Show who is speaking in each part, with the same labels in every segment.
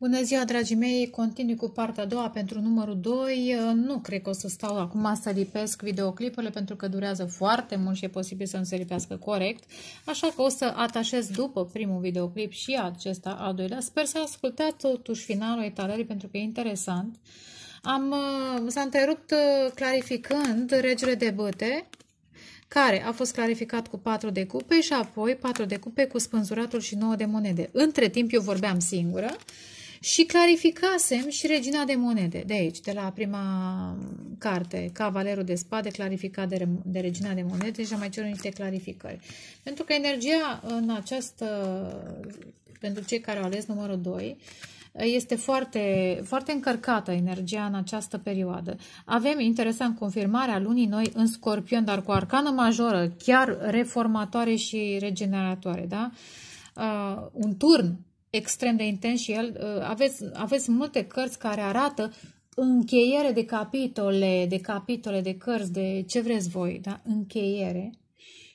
Speaker 1: Bună ziua, dragii mei! Continui cu partea a doua pentru numărul 2. Nu cred că o să stau acum să lipesc videoclipurile pentru că durează foarte mult și e posibil să nu se lipească corect. Așa că o să atașez după primul videoclip și acesta, al doilea. Sper să ascultați totuși finalul etalării pentru că e interesant. Am, uh, s-a întrerupt uh, clarificând regele de băte care a fost clarificat cu 4 de cupe și apoi 4 de cupe cu spânzuratul și 9 de monede. Între timp eu vorbeam singură și clarificasem și regina de monede, de aici, de la prima carte, Cavalerul de spade, clarificat de, de regina de monede și am mai cerut niște clarificări. Pentru că energia în această, pentru cei care au ales numărul 2, este foarte, foarte încărcată energia în această perioadă. Avem interesant confirmarea lunii noi în scorpion, dar cu arcană majoră, chiar reformatoare și regeneratoare. Da? Uh, un turn extrem de intens și el, uh, aveți, aveți multe cărți care arată încheiere de capitole, de capitole, de cărți, de ce vreți voi, da? Încheiere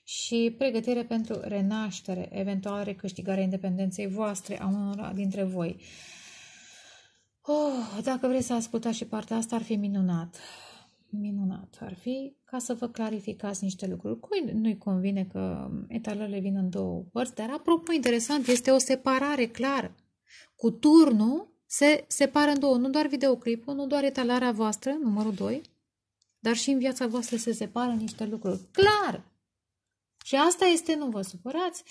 Speaker 1: și pregătire pentru renaștere, eventual recâștigarea independenței voastre a unora dintre voi. Oh, dacă vreți să ascultați și partea asta, ar fi minunat minunat ar fi ca să vă clarificați niște lucruri. Cui nu-i convine că etalările vin în două părți, dar apropo interesant, este o separare clară. Cu turnul se separă în două, nu doar videoclipul, nu doar etalarea voastră, numărul 2, dar și în viața voastră se separă niște lucruri. Clar! Și asta este, nu vă supărați,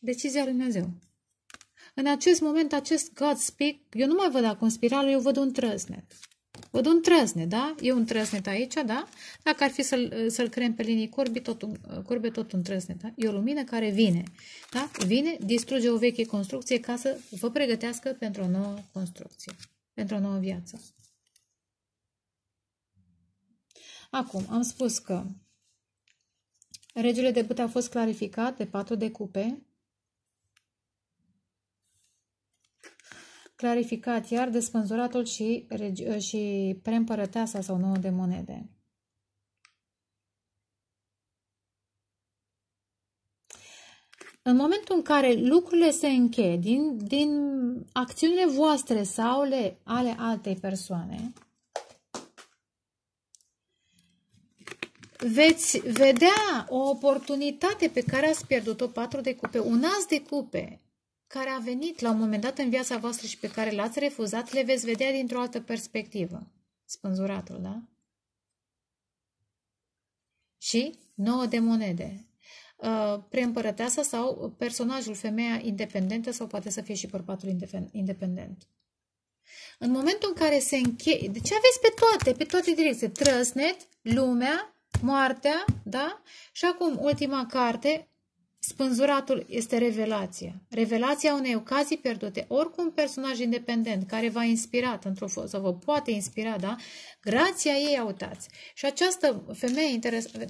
Speaker 1: decizia lui Dumnezeu. În acest moment, acest God speak, eu nu mai văd acum spiralul, eu văd un trăsnet. Văd un trăsnet, da? E un trăznet aici, da? Dacă ar fi să-l să creăm pe linii curbe, tot un, curbe, tot un trăznet, da? E o lumină care vine, da? Vine, distruge o veche construcție ca să vă pregătească pentru o nouă construcție, pentru o nouă viață. Acum, am spus că regele de bute a fost clarificat de patru de cupe, clarificat iar despânzuratul și, ă, și preîmpărăteasa sau nouă de monede. În momentul în care lucrurile se încheie din, din acțiunile voastre sau le, ale altei persoane, veți vedea o oportunitate pe care ați pierdut-o patru de cupe, un as de cupe, care a venit la un moment dat în viața voastră și pe care l-ați refuzat, le veți vedea dintr-o altă perspectivă. Spânzuratul, da? Și nouă de monede. Uh, preîmpărăteasa sau personajul, femeia independentă sau poate să fie și bărbatul independent. În momentul în care se încheie, deci aveți pe toate, pe toate direcții, trăsnet, lumea, moartea, da? Și acum ultima carte, Spânzuratul este revelația. Revelația unei ocazii pierdute. Oricum personaj independent care v-a inspirat într-o să vă poate inspira, da? Grația ei autați. Și această femeie interesantă,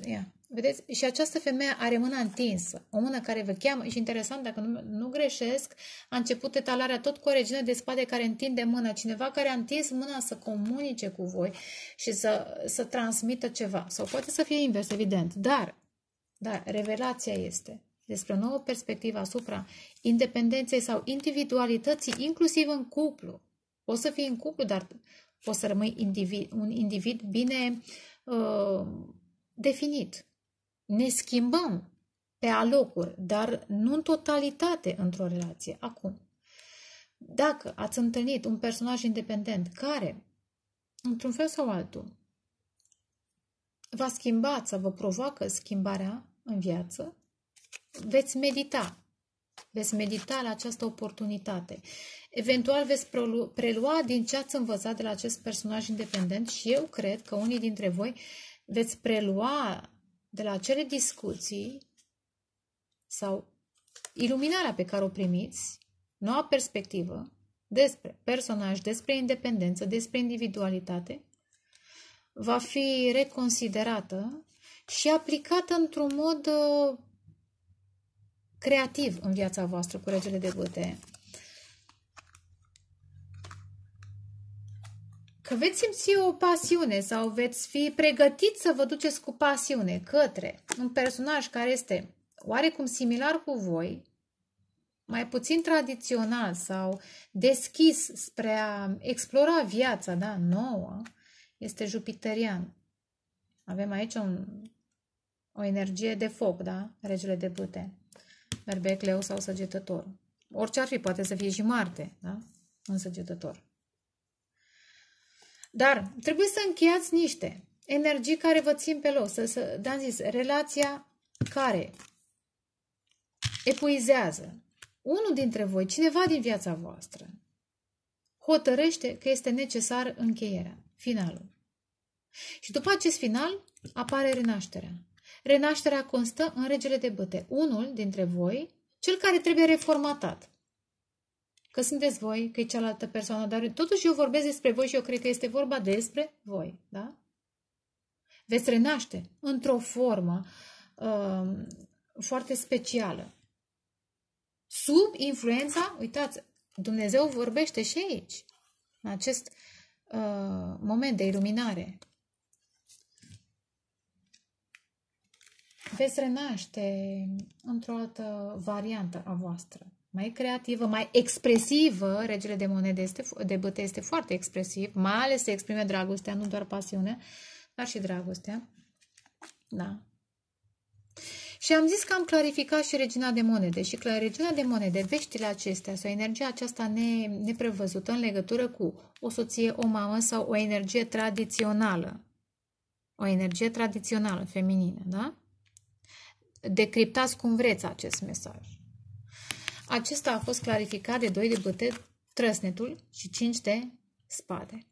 Speaker 1: vedeți? Și această femeie are mâna întinsă, o mână care vă cheamă și interesant, dacă nu, nu greșesc, a început etalarea tot cu o regină de spade care întinde mâna, cineva care a întins mâna să comunice cu voi și să, să transmită ceva. Sau poate să fie invers, evident, dar, dar revelația este despre o nouă perspectivă asupra independenței sau individualității, inclusiv în cuplu. Poți să fii în cuplu, dar poți să rămâi individ, un individ bine uh, definit. Ne schimbăm pe alocuri, dar nu în totalitate într-o relație. Acum, dacă ați întâlnit un personaj independent care, într-un fel sau altul, v-a schimbat sau vă provoacă schimbarea în viață, veți medita. Veți medita la această oportunitate. Eventual veți prelua din ce ați învățat de la acest personaj independent și eu cred că unii dintre voi veți prelua de la acele discuții sau iluminarea pe care o primiți, noua perspectivă despre personaj, despre independență, despre individualitate, va fi reconsiderată și aplicată într-un mod uh, creativ în viața voastră cu regele de bâte. Că veți simți o pasiune sau veți fi pregătiți să vă duceți cu pasiune către un personaj care este oarecum similar cu voi, mai puțin tradițional sau deschis spre a explora viața da, nouă, este jupiterian. Avem aici un, o energie de foc, da? Regele de bute berbec, leu sau săgetător. Orice ar fi, poate să fie și Marte, da? În săgetător. Dar trebuie să încheiați niște energii care vă țin pe loc. Să, să, am zis, relația care epuizează unul dintre voi, cineva din viața voastră, hotărăște că este necesar încheierea, finalul. Și după acest final apare renașterea. Renașterea constă în regele de băte, unul dintre voi, cel care trebuie reformatat. Că sunteți voi, că e cealaltă persoană, dar totuși eu vorbesc despre voi și eu cred că este vorba despre voi, da? Veți renaște într-o formă uh, foarte specială. Sub influența, uitați, Dumnezeu vorbește și aici, în acest uh, moment de iluminare. veți renaște într-o altă variantă a voastră. Mai creativă, mai expresivă. Regele de monede este, de băte este foarte expresiv, mai ales se exprime dragostea, nu doar pasiunea, dar și dragostea. Da. Și am zis că am clarificat și regina de monede. Și regina de monede, veștile acestea sau energia aceasta ne, neprevăzută în legătură cu o soție, o mamă sau o energie tradițională. O energie tradițională, feminină, da? decriptați cum vreți acest mesaj. Acesta a fost clarificat de doi de băte, trăsnetul și cinci de spade.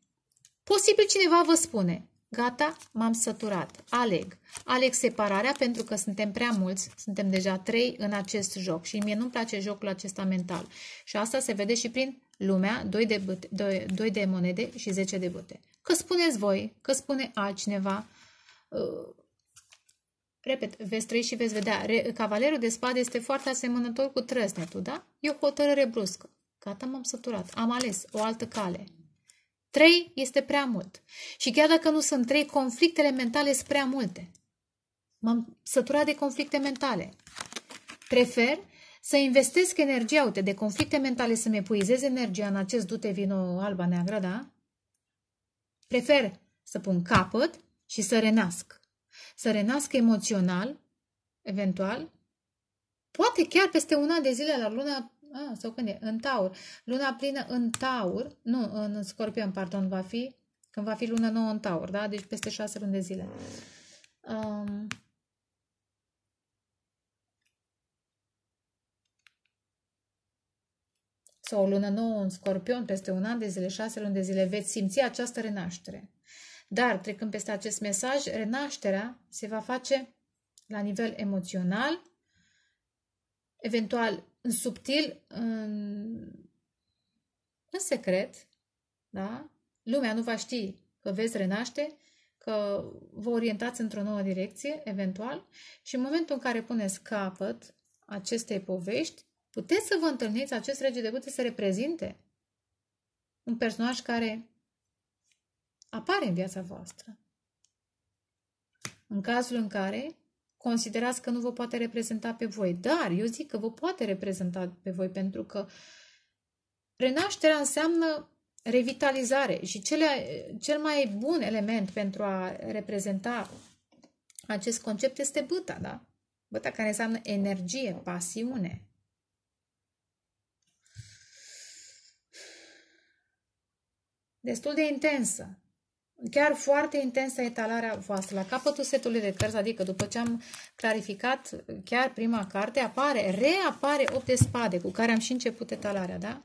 Speaker 1: Posibil cineva vă spune, gata, m-am săturat, aleg. Aleg separarea pentru că suntem prea mulți, suntem deja trei în acest joc și mie nu-mi place jocul acesta mental. Și asta se vede și prin lumea, 2 de, băte, 2, 2 de monede și 10 de băte. Că spuneți voi, că spune altcineva, uh, Repet, veți trăi și veți vedea. Re, cavalerul de spade este foarte asemănător cu trăsnetul, da? E o hotărâre bruscă. Gata, m-am săturat. Am ales o altă cale. Trei este prea mult. Și chiar dacă nu sunt trei, conflictele mentale sunt prea multe. M-am săturat de conflicte mentale. Prefer să investesc energia, uite, de conflicte mentale, să-mi epuizez energia în acest dute vino alba neagră, da? Prefer să pun capăt și să renasc să renască emoțional, eventual, poate chiar peste una de zile la luna, a, ah, sau când e, în taur, luna plină în taur, nu, în scorpion, pardon, va fi, când va fi luna nouă în taur, da? Deci peste șase luni de zile. Um, sau o lună nouă în scorpion, peste un an de zile, șase luni de zile, veți simți această renaștere. Dar, trecând peste acest mesaj, renașterea se va face la nivel emoțional, eventual în subtil, în, în secret, da? lumea nu va ști că veți renaște, că vă orientați într-o nouă direcție, eventual, și în momentul în care puneți capăt acestei povești, puteți să vă întâlniți, acest rege de bute să reprezinte un personaj care apare în viața voastră. În cazul în care considerați că nu vă poate reprezenta pe voi, dar eu zic că vă poate reprezenta pe voi pentru că renașterea înseamnă revitalizare și cele, cel mai bun element pentru a reprezenta acest concept este băta, da? Băta care înseamnă energie, pasiune. Destul de intensă chiar foarte intensă etalarea voastră. La capătul setului de cărți, adică după ce am clarificat chiar prima carte, apare, reapare 8 de spade cu care am și început etalarea, da?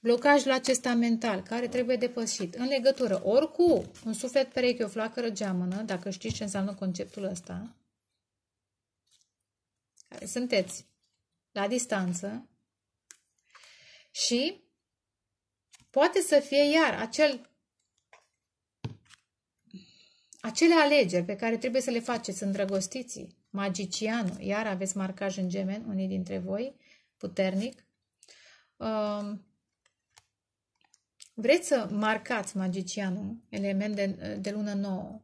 Speaker 1: Blocajul acesta mental care trebuie depășit în legătură ori cu un suflet pereche, o flacără geamănă, dacă știți ce înseamnă conceptul ăsta, care sunteți la distanță și poate să fie iar acel acele alegeri pe care trebuie să le faceți îndrăgostiții, magicianul, iar aveți marcaj în gemen, unii dintre voi, puternic. Um, vreți să marcați magicianul, element de, de lună nouă,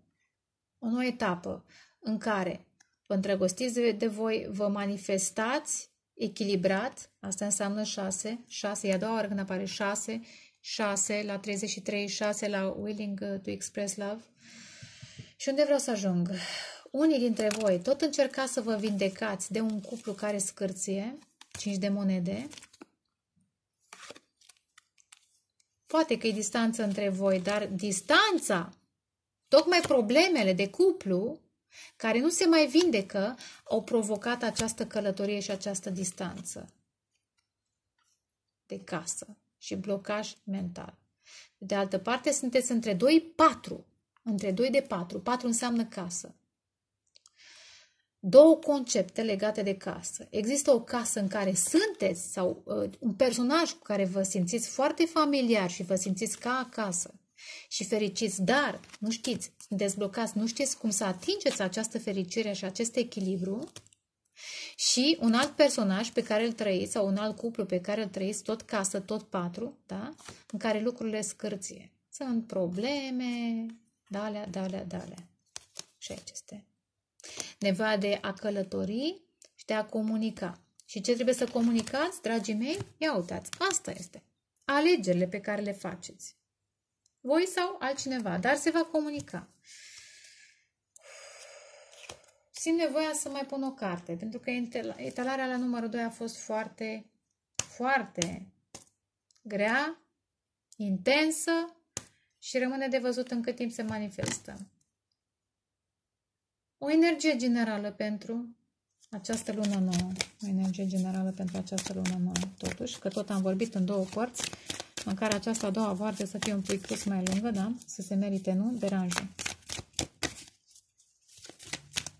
Speaker 1: o nouă etapă în care vă îndrăgostiți de de voi, vă manifestați echilibrat, asta înseamnă 6, 6 e a doua oară când apare 6, 6 la 33, 6 la Willing to Express Love, și unde vreau să ajung? Unii dintre voi tot încercați să vă vindecați de un cuplu care scârție, 5 de monede. Poate că e distanță între voi, dar distanța, tocmai problemele de cuplu, care nu se mai vindecă, au provocat această călătorie și această distanță de casă și blocaj mental. De altă parte, sunteți între doi patru între 2 de 4. 4 înseamnă casă. Două concepte legate de casă. Există o casă în care sunteți sau uh, un personaj cu care vă simțiți foarte familiar și vă simțiți ca acasă și fericiți, dar nu știți, sunteți blocați, nu știți cum să atingeți această fericire și acest echilibru și un alt personaj pe care îl trăiți sau un alt cuplu pe care îl trăiți, tot casă, tot patru, da? în care lucrurile scârție. Sunt probleme, Dalea, da, dalea, dalea. Și aici este. Nevoia de a călători și de a comunica. Și ce trebuie să comunicați, dragii mei? Ia uitați, asta este. Alegerile pe care le faceți. Voi sau altcineva, dar se va comunica. Simt nevoia să mai pun o carte, pentru că etalarea la numărul 2 a fost foarte, foarte grea, intensă și rămâne de văzut în cât timp se manifestă. O energie generală pentru această lună nouă. O energie generală pentru această lună nouă, totuși, că tot am vorbit în două părți, în care această a doua voarte să fie un pic plus mai lungă, da? Să se merite, nu? Deranjul.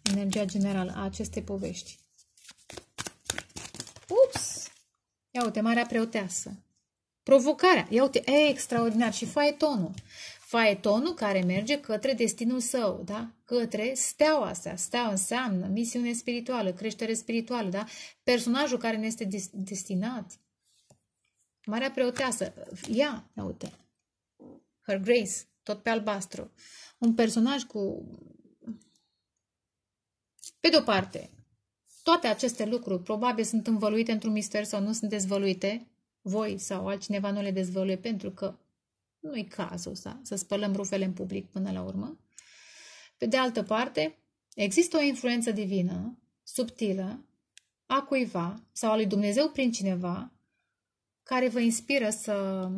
Speaker 1: Energia generală a acestei povești. Ups! Ia uite, Marea Preoteasă. Provocarea, ia uite, e extraordinar și faetonul. Faetonul care merge către destinul său, da? Către steaua asta. Steaua înseamnă misiune spirituală, creștere spirituală, da? Personajul care ne este destinat. Marea preoteasă, ia, ia uite, Her Grace, tot pe albastru. Un personaj cu... Pe de-o parte, toate aceste lucruri probabil sunt învăluite într-un mister sau nu sunt dezvăluite, voi sau altcineva nu le dezvăluie pentru că nu-i cazul să, să spălăm rufele în public până la urmă. Pe de altă parte, există o influență divină, subtilă, a cuiva sau a lui Dumnezeu prin cineva care vă inspiră să,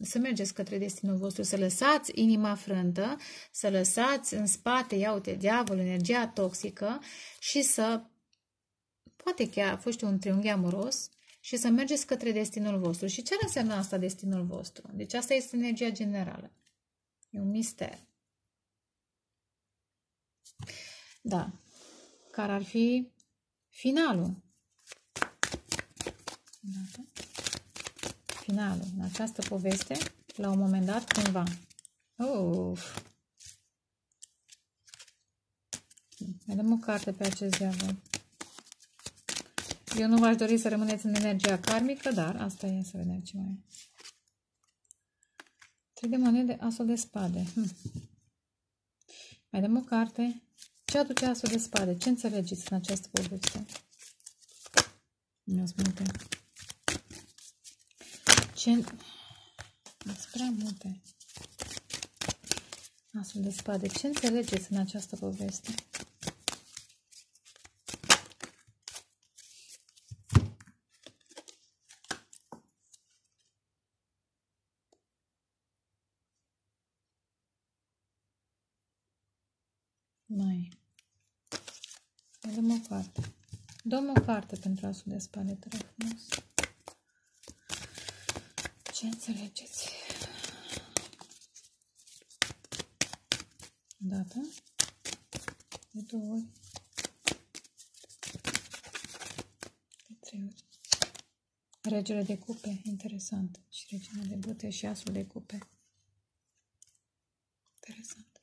Speaker 1: să mergeți către destinul vostru, să lăsați inima frântă, să lăsați în spate, ia uite, diavol, energia toxică și să, poate chiar, fost un triunghi amoros, și să mergeți către destinul vostru. Și ce înseamnă asta destinul vostru? Deci asta este energia generală. E un mister. Da. Care ar fi finalul. Finalul. În această poveste, la un moment dat, cândva. Uf. Mai dăm o carte pe acest diavol. Eu nu v-aș dori să rămâneți în energia karmică, dar asta e să vedem ce mai e. Trei de monede, asul de spade. Hm. Mai dăm o carte. Ce aduce asul de spade? Ce înțelegeți în această poveste? Mi-ați multe. Ce... Sunt prea multe. Asul de spade. Ce înțelegeți în această poveste? Dăm o carte pentru a de spaletele frumos. Ce înțelegeți? Dată. De două ori. De trei ori. Regele de cupe, interesant. Și regina de bute și asul de cupe. Interesant.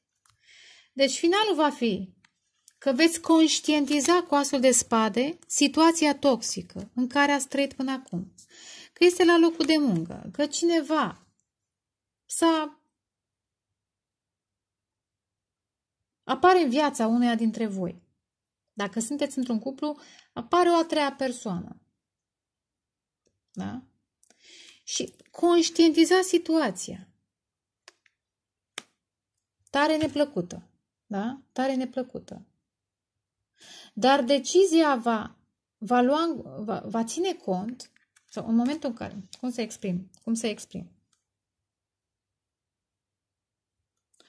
Speaker 1: Deci finalul va fi că veți conștientiza cu astfel de spade situația toxică în care ați trăit până acum, că este la locul de muncă, că cineva s-a apare în viața uneia dintre voi. Dacă sunteți într-un cuplu, apare o a treia persoană. Da? Și conștientiza situația. Tare neplăcută. Da? Tare neplăcută. Dar decizia va, va, lua, va, va ține cont, sau în momentul în care, cum se exprim, cum se exprim.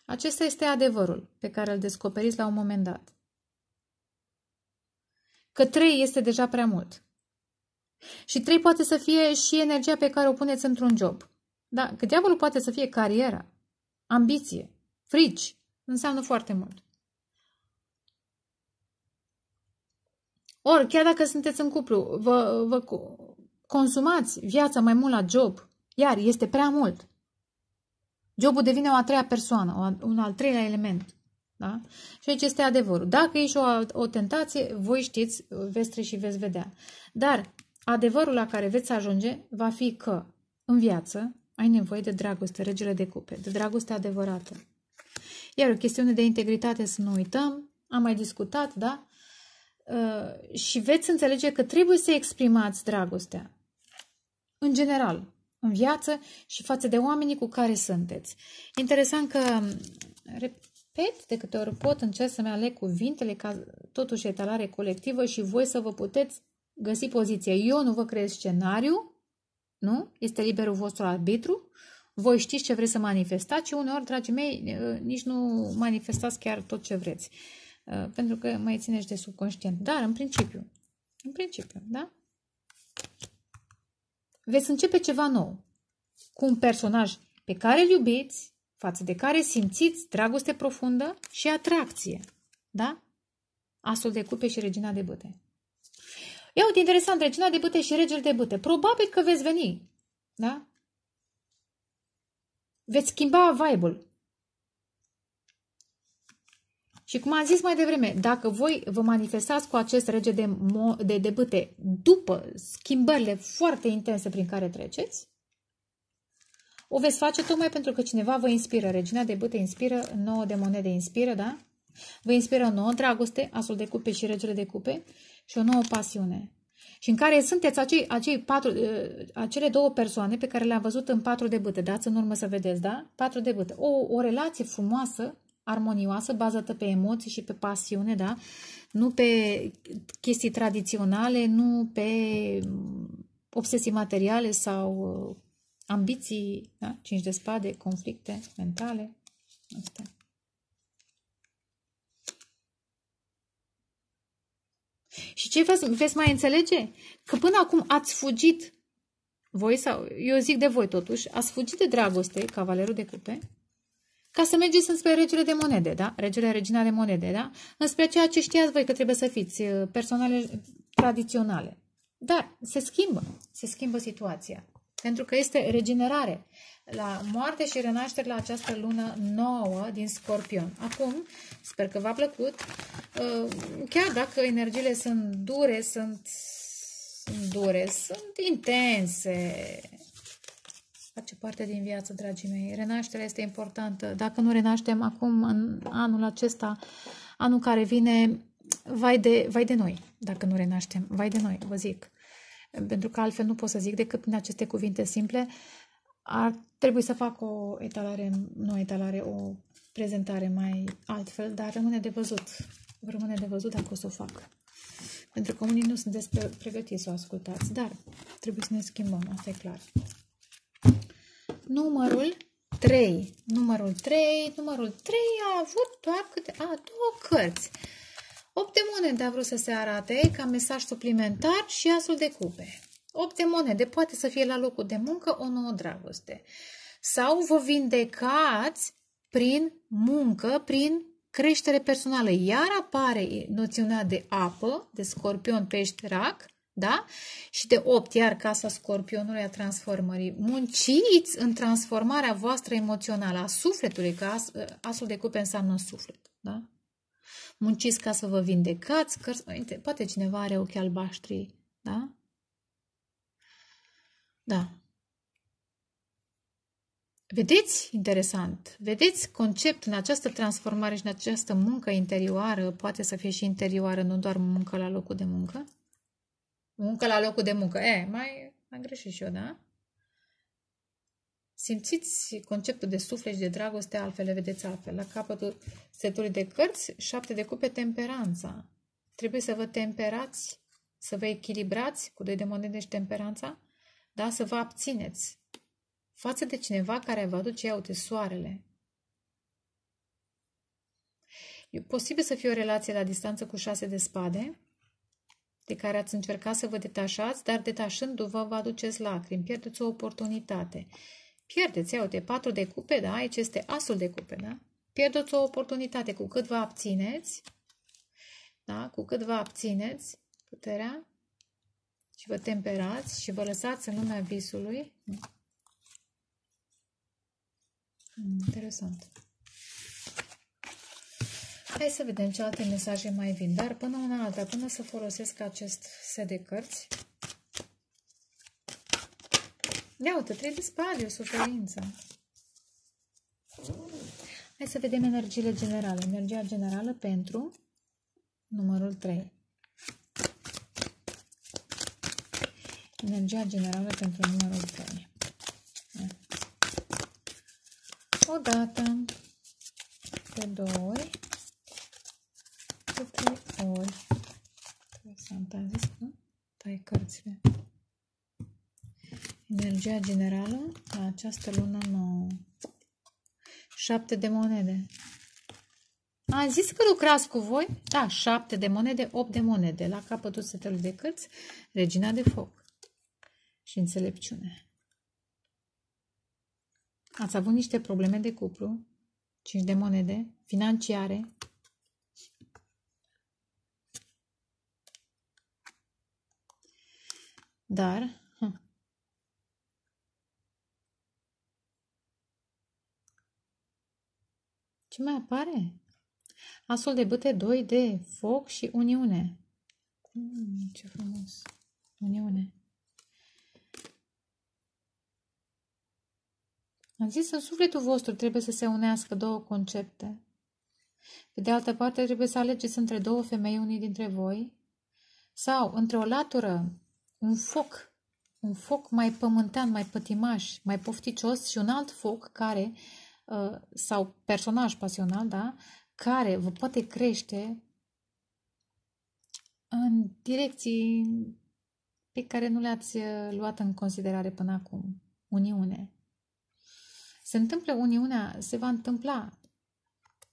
Speaker 1: Acesta este adevărul pe care îl descoperiți la un moment dat. Că trei este deja prea mult. Și trei poate să fie și energia pe care o puneți într-un job. Da, că diavolul poate să fie cariera, ambiție, frici, înseamnă foarte mult. Ori, chiar dacă sunteți în cuplu, vă, vă consumați viața mai mult la job, iar este prea mult. Jobul devine o a treia persoană, un al treilea element. Da? Și aici este adevărul. Dacă ești o, o tentație, voi știți, veți trece și veți vedea. Dar adevărul la care veți ajunge va fi că în viață ai nevoie de dragoste, regele de cupe, de dragoste adevărată. Iar o chestiune de integritate să nu uităm, am mai discutat, da? Uh, și veți înțelege că trebuie să exprimați dragostea. În general, în viață și față de oamenii cu care sunteți. Interesant că, um, repet, de câte ori pot, încerc să-mi aleg cuvintele ca totuși etalare colectivă și voi să vă puteți găsi poziția. Eu nu vă creez scenariu, nu? Este liberul vostru arbitru. Voi știți ce vreți să manifestați și uneori, dragii mei, uh, nici nu manifestați chiar tot ce vreți. Uh, Uh, pentru că mai ținești de subconștient. Dar, în principiu, în principiu, da? Veți începe ceva nou cu un personaj pe care îl iubiți, față de care simțiți dragoste profundă și atracție. Da? Asul de cupe și regina de bâte. Ia uite, interesant, regina de bâte și regele de bâte. Probabil că veți veni. Da? Veți schimba vibe-ul. Și cum am zis mai devreme, dacă voi vă manifestați cu acest rege de, mo- de debâte după schimbările foarte intense prin care treceți, o veți face tocmai pentru că cineva vă inspiră. Regina de bâte inspiră, nouă de monede inspiră, da? Vă inspiră nouă dragoste, asul de cupe și regele de cupe și o nouă pasiune. Și în care sunteți acei, acei patru, ă, acele două persoane pe care le-am văzut în patru de bâte. Dați în urmă să vedeți, da? Patru de bâte. O, o relație frumoasă armonioasă, bazată pe emoții și pe pasiune, da? Nu pe chestii tradiționale, nu pe obsesii materiale sau uh, ambiții, da? Cinci de spade, conflicte mentale. Asta. Și ce veți, veți mai înțelege? Că până acum ați fugit voi sau, eu zic de voi totuși, ați fugit de dragoste, cavalerul de cupe, ca să mergeți înspre regele de monede, da? Regele, regina de monede, da? Înspre ceea ce știați voi că trebuie să fiți uh, personale tradiționale. Dar se schimbă, se schimbă situația. Pentru că este regenerare la moarte și renaștere la această lună nouă din Scorpion. Acum, sper că v-a plăcut, uh, chiar dacă energiile sunt dure, sunt, sunt dure, sunt intense, Face parte din viață, dragii mei. Renașterea este importantă. Dacă nu renaștem acum, în anul acesta, anul care vine, vai de, vai de noi, dacă nu renaștem. Vai de noi, vă zic. Pentru că altfel nu pot să zic decât prin aceste cuvinte simple. Ar trebui să fac o etalare, nu o etalare, o prezentare mai altfel, dar rămâne de văzut. Rămâne de văzut dacă o să o fac. Pentru că unii nu sunt despre pregătiți să o ascultați, dar trebuie să ne schimbăm, asta e clar numărul 3. Numărul 3, numărul 3 a avut doar câte, a, două cărți. 8 de monede a vrut să se arate ca mesaj suplimentar și asul de cupe. 8 de monede poate să fie la locul de muncă o nouă dragoste. Sau vă vindecați prin muncă, prin creștere personală. Iar apare noțiunea de apă, de scorpion, pește, rac, da? Și de 8, iar casa scorpionului a transformării. Munciți în transformarea voastră emoțională a sufletului, că as, asul de cupe înseamnă suflet. Da? Munciți ca să vă vindecați. Că, poate cineva are ochi albaștri. Da? Da. Vedeți? Interesant. Vedeți conceptul în această transformare și în această muncă interioară, poate să fie și interioară, nu doar muncă la locul de muncă? muncă la locul de muncă. E, mai am greșit și eu, da? Simțiți conceptul de suflet și de dragoste altfel, le vedeți altfel. La capătul setului de cărți, șapte de cupe, temperanța. Trebuie să vă temperați, să vă echilibrați cu doi de monede și temperanța, da? Să vă abțineți față de cineva care vă aduce, iau soarele. E posibil să fie o relație la distanță cu șase de spade, de care ați încercat să vă detașați, dar detașându-vă vă aduceți lacrimi, pierdeți o oportunitate. Pierdeți, iau de patru de cupe, da? Aici este asul de cupe, da? Pierdeți o oportunitate. Cu cât vă abțineți, da? Cu cât vă abțineți puterea și vă temperați și vă lăsați în lumea visului. Hmm. Interesant. Hai să vedem ce alte mesaje mai vin. Dar până una alta, până să folosesc acest set de cărți, Ia uite, trei de spade, o suferință. Hai să vedem energiile generale. Energia generală pentru numărul 3. Energia generală pentru numărul 3. O dată, pe doi, de trei ori. Interesant, am zis, că Tai cărțile. Energia generală la această lună nouă. Șapte de monede. Am zis că lucrați cu voi? Da, șapte de monede, opt de monede. La capătul setelui de cărți, regina de foc și înțelepciune. Ați avut niște probleme de cuplu, cinci de monede, financiare, Dar... Hm. Ce mai apare? Asul de băte 2 de foc și uniune. Mm, ce frumos. Uniune. Am zis, în sufletul vostru trebuie să se unească două concepte. Pe de altă parte, trebuie să alegeți între două femei, unii dintre voi, sau între o latură un foc, un foc mai pământean, mai pătimaș, mai pofticios și un alt foc care, uh, sau personaj pasional, da, care vă poate crește în direcții pe care nu le-ați uh, luat în considerare până acum. Uniune. Se întâmplă uniunea, se va întâmpla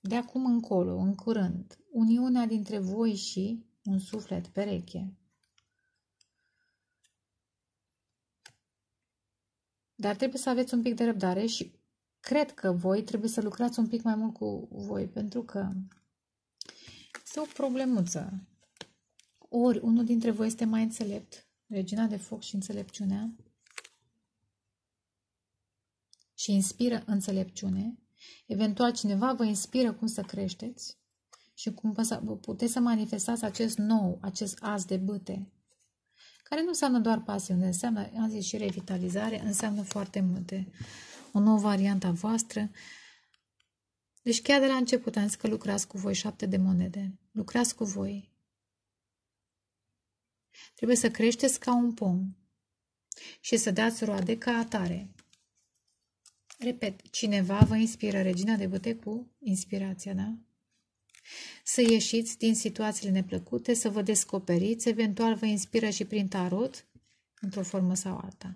Speaker 1: de acum încolo, în curând, uniunea dintre voi și un suflet pereche. Dar trebuie să aveți un pic de răbdare și cred că voi trebuie să lucrați un pic mai mult cu voi, pentru că este o problemuță. Ori unul dintre voi este mai înțelept, regina de foc și înțelepciunea, și inspiră înțelepciune, eventual cineva vă inspiră cum să creșteți și cum puteți să manifestați acest nou, acest as de bâte, care nu înseamnă doar pasiune, înseamnă, am zis și revitalizare, înseamnă foarte multe. O nouă variantă a voastră. Deci chiar de la început am zis că lucrați cu voi șapte de monede. Lucrați cu voi. Trebuie să creșteți ca un pom și să dați roade ca atare. Repet, cineva vă inspiră, regina de bute cu inspirația, da? să ieșiți din situațiile neplăcute, să vă descoperiți, eventual vă inspiră și prin tarot, într-o formă sau alta.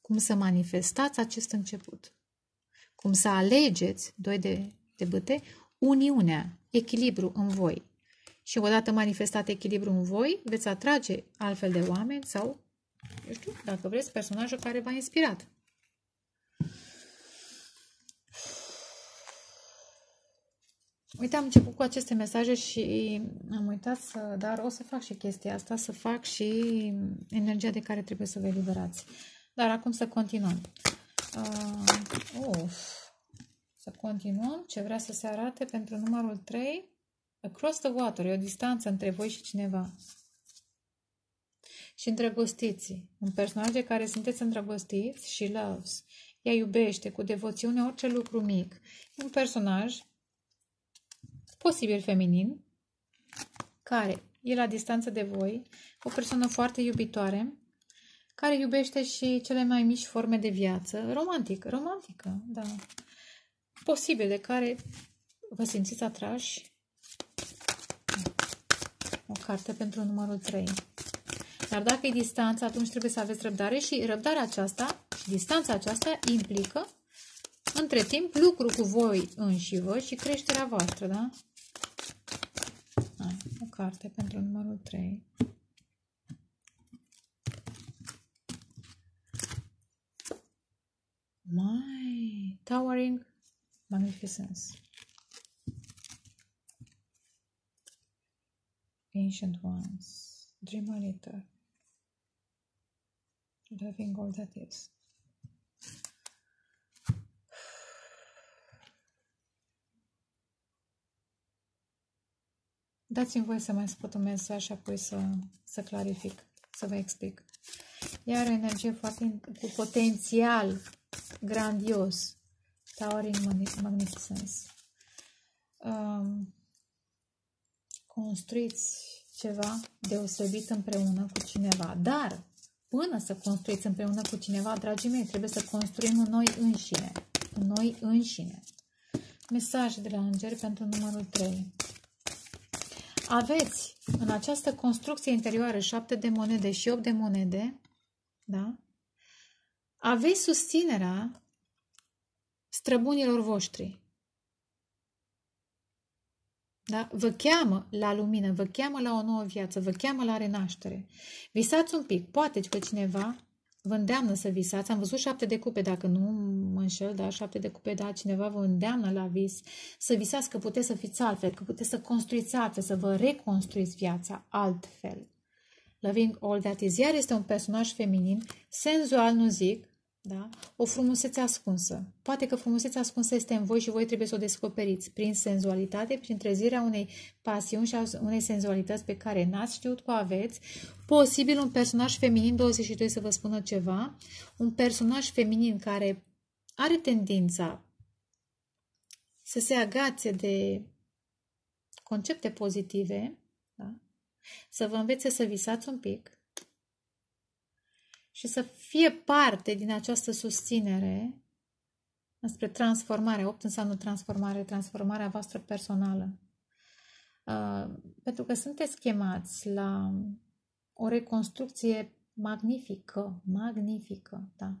Speaker 1: Cum să manifestați acest început? Cum să alegeți, doi de, de băte, uniunea, echilibru în voi. Și odată manifestat echilibru în voi, veți atrage altfel de oameni sau, eu știu, dacă vreți, personajul care v-a inspirat. Uite, am început cu aceste mesaje și am uitat să, dar o să fac și chestia asta, să fac și energia de care trebuie să vă eliberați. Dar acum să continuăm. Uh, uf. Să continuăm ce vrea să se arate pentru numărul 3. Across the water, e o distanță între voi și cineva. Și îndrăgostiți. un personaj de care sunteți îndrăgostiți și loves. Ea iubește cu devoțiune orice lucru mic. un personaj posibil feminin, care e la distanță de voi, o persoană foarte iubitoare, care iubește și cele mai mici forme de viață, romantică, romantică, da, posibil, de care vă simțiți atrași. O carte pentru numărul 3. Dar dacă e distanță, atunci trebuie să aveți răbdare și răbdarea aceasta și distanța aceasta implică între timp lucru cu voi înși vă și creșterea voastră, da? carte pentru numărul 3. My towering magnificence. Ancient ones, dream a little, loving all that is. Dați-mi voie să mai scot un mesaj și apoi să, să clarific, să vă explic. Iar energie foarte, cu potențial grandios. Towering Magnificence. Um, construiți ceva deosebit împreună cu cineva. Dar, până să construiți împreună cu cineva, dragii mei, trebuie să construim în noi înșine. În noi înșine. Mesaj de la Îngeri pentru numărul 3 aveți în această construcție interioară șapte de monede și opt de monede, da? aveți susținerea străbunilor voștri. Da? Vă cheamă la lumină, vă cheamă la o nouă viață, vă cheamă la renaștere. Visați un pic, poate că cineva vă îndeamnă să visați. Am văzut șapte de cupe, dacă nu mă înșel, dar șapte de cupe, da, cineva vă îndeamnă la vis să visați că puteți să fiți altfel, că puteți să construiți altfel, să vă reconstruiți viața altfel. Loving All That Is, iar este un personaj feminin, senzual, nu zic, da? O frumusețe ascunsă. Poate că frumusețea ascunsă este în voi și voi trebuie să o descoperiți prin senzualitate, prin trezirea unei pasiuni și a unei senzualități pe care n-ați știut că o aveți. Posibil un personaj feminin 22 să vă spună ceva, un personaj feminin care are tendința să se agațe de concepte pozitive, da? să vă învețe să visați un pic, și să fie parte din această susținere spre transformare. 8 înseamnă transformare, transformarea voastră personală. Uh, pentru că sunteți chemați la o reconstrucție magnifică, magnifică, da.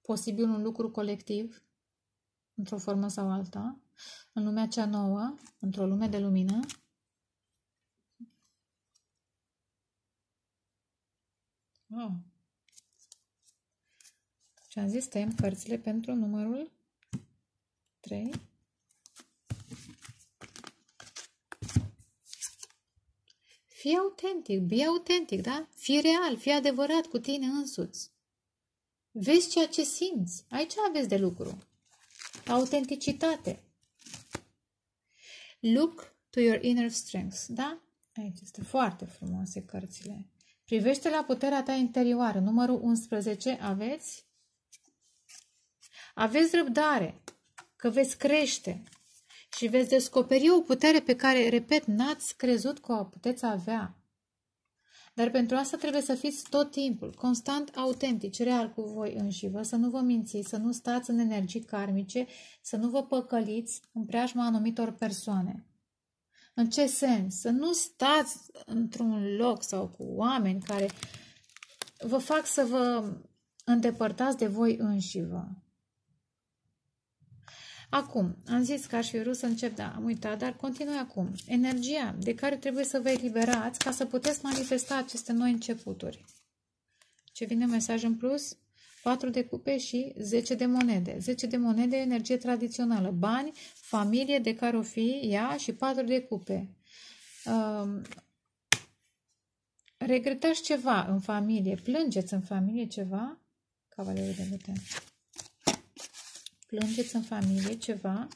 Speaker 1: Posibil un lucru colectiv, într-o formă sau alta, în lumea cea nouă, într-o lume de lumină, Ah. Și am zis, tăiem cărțile pentru numărul 3. Fii autentic, be autentic, da? Fii real, fii adevărat cu tine însuți. Vezi ceea ce simți. Aici aveți de lucru. Autenticitate. Look to your inner strengths, da? Aici este foarte frumoase cărțile. Privește la puterea ta interioară. Numărul 11 aveți? Aveți răbdare, că veți crește și veți descoperi o putere pe care, repet, n-ați crezut că o puteți avea. Dar pentru asta trebuie să fiți tot timpul, constant autentici, real cu voi înșivă, să nu vă mințiți, să nu stați în energii karmice, să nu vă păcăliți în preajma anumitor persoane. În ce sens? Să nu stați într-un loc sau cu oameni care vă fac să vă îndepărtați de voi înși vă. Acum, am zis că aș fi vrut să încep, da, am uitat, dar continui acum. Energia de care trebuie să vă eliberați ca să puteți manifesta aceste noi începuturi. Ce vine mesaj în plus? 4 de cupe și 10 de monede. 10 de monede, energie tradițională, bani, familie de care o fi ea și 4 de cupe. Um, regretați ceva în familie, plângeți în familie ceva, cavalerul de bute. Plângeți în familie ceva,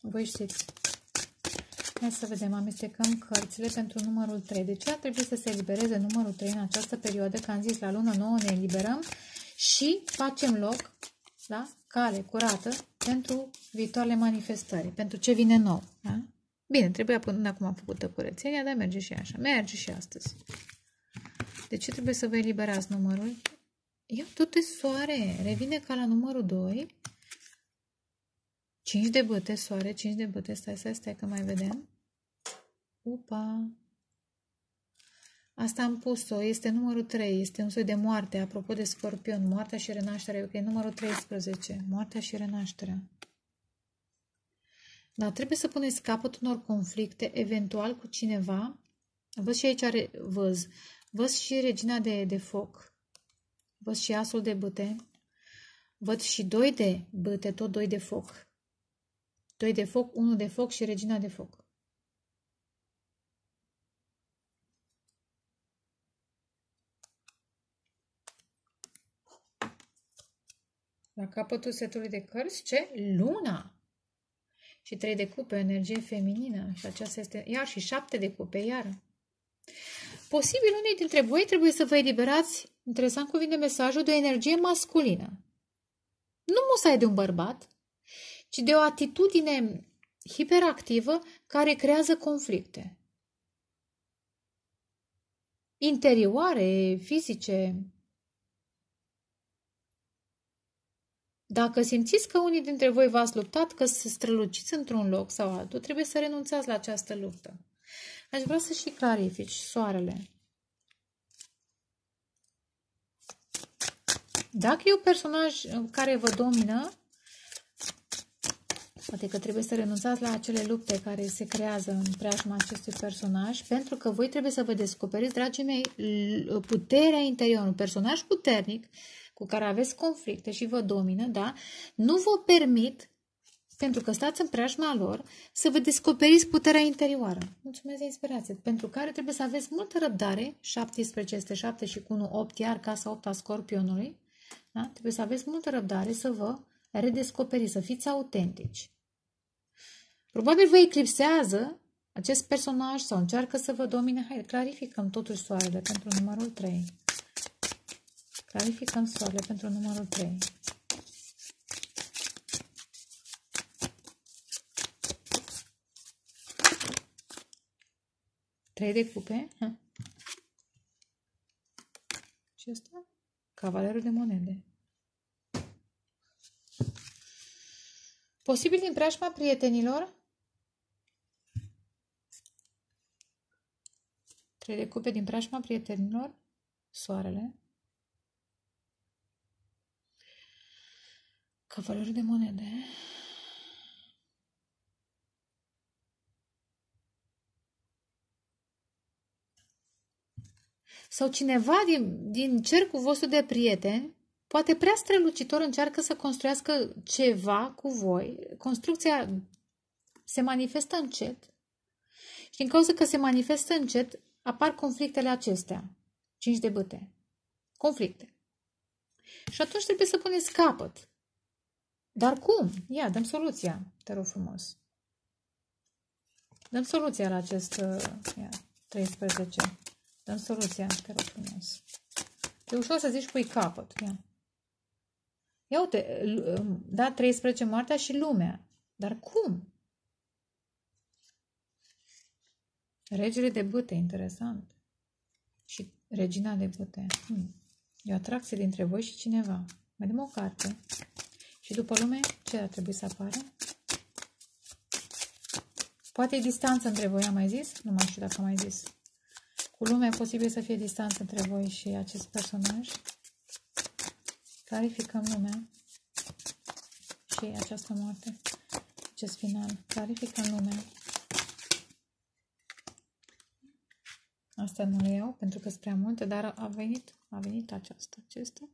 Speaker 1: voi știți. Hai să vedem, amestecăm cărțile pentru numărul 3. De deci ce ar trebui să se elibereze numărul 3 în această perioadă? Că am zis, la luna nouă ne eliberăm și facem loc, da? Cale curată pentru viitoarele manifestări, pentru ce vine nou, da? Bine, trebuia până acum am făcută curățenia, dar merge și așa. Merge și astăzi. De ce trebuie să vă eliberați numărul? Ia, tot e soare! Revine ca la numărul 2 5 de băte, soare, 5 de băte. Stai, stai, stai că mai vedem. Upa! Asta am pus-o, este numărul 3, este un soi de moarte, apropo de scorpion, moartea și renașterea, că e numărul 13, moartea și renașterea. Dar trebuie să puneți capăt unor conflicte, eventual cu cineva. Văz și aici are văz. Văz și regina de, de foc. Văz și asul de băte, Văd și doi de băte, tot doi de foc. Doi de foc, unul de foc și regina de foc. La capătul setului de cărți, ce? Luna! Și trei de cupe, energie feminină. Și aceasta este, iar, și șapte de cupe, iar. Posibil unei dintre voi trebuie să vă eliberați, interesant cuvinte mesajul, de o energie masculină. Nu musai de un bărbat, ci de o atitudine hiperactivă care creează conflicte. Interioare, fizice. Dacă simțiți că unii dintre voi v-ați luptat, că să străluciți într-un loc sau altul, trebuie să renunțați la această luptă. Aș vrea să și clarifici soarele. Dacă e un personaj care vă domină, că trebuie să renunțați la acele lupte care se creează în preajma acestui personaj, pentru că voi trebuie să vă descoperiți, dragii mei, puterea interiorului. Un personaj puternic cu care aveți conflicte și vă domină, da? Nu vă permit, pentru că stați în preajma lor, să vă descoperiți puterea interioară. Mulțumesc de inspirație, pentru care trebuie să aveți multă răbdare, 17 este 7 și cu 1, 8, iar casa 8 a scorpionului, da? Trebuie să aveți multă răbdare să vă redescoperiți, să fiți autentici. Probabil vă eclipsează acest personaj sau încearcă să vă domine. Hai, clarificăm totuși soarele pentru numărul 3. Clarificăm soarele pentru numărul 3. Trei de cupe. Și asta? Cavalerul de monede. Posibil din preajma prietenilor le recupe din preajma prietenilor soarele, căvăluri de monede, sau cineva din, din cercul vostru de prieteni, poate prea strălucitor încearcă să construiască ceva cu voi, construcția se manifestă încet și din cauza că se manifestă încet, apar conflictele acestea. cinci de băte. Conflicte. Și atunci trebuie să puneți capăt. Dar cum? Ia, dăm soluția, te rog frumos. Dăm soluția la acest uh, ia, 13. Dăm soluția, te rog frumos. E ușor să zici pui capăt. Ia. Ia uite, um, da, 13 moartea și lumea. Dar cum? Regele de bâte, interesant. Și regina de bâte. Hmm. E o atracție dintre voi și cineva. Mai dăm o carte. Și după lume, ce ar trebui să apară? Poate e distanță între voi, am mai zis? Nu mai știu dacă am mai zis. Cu lume e posibil să fie distanță între voi și acest personaj. Clarificăm lumea și această moarte. Acest final. Clarificăm lumea. Asta nu le iau pentru că sunt prea multe, dar a venit, a venit aceasta. acesta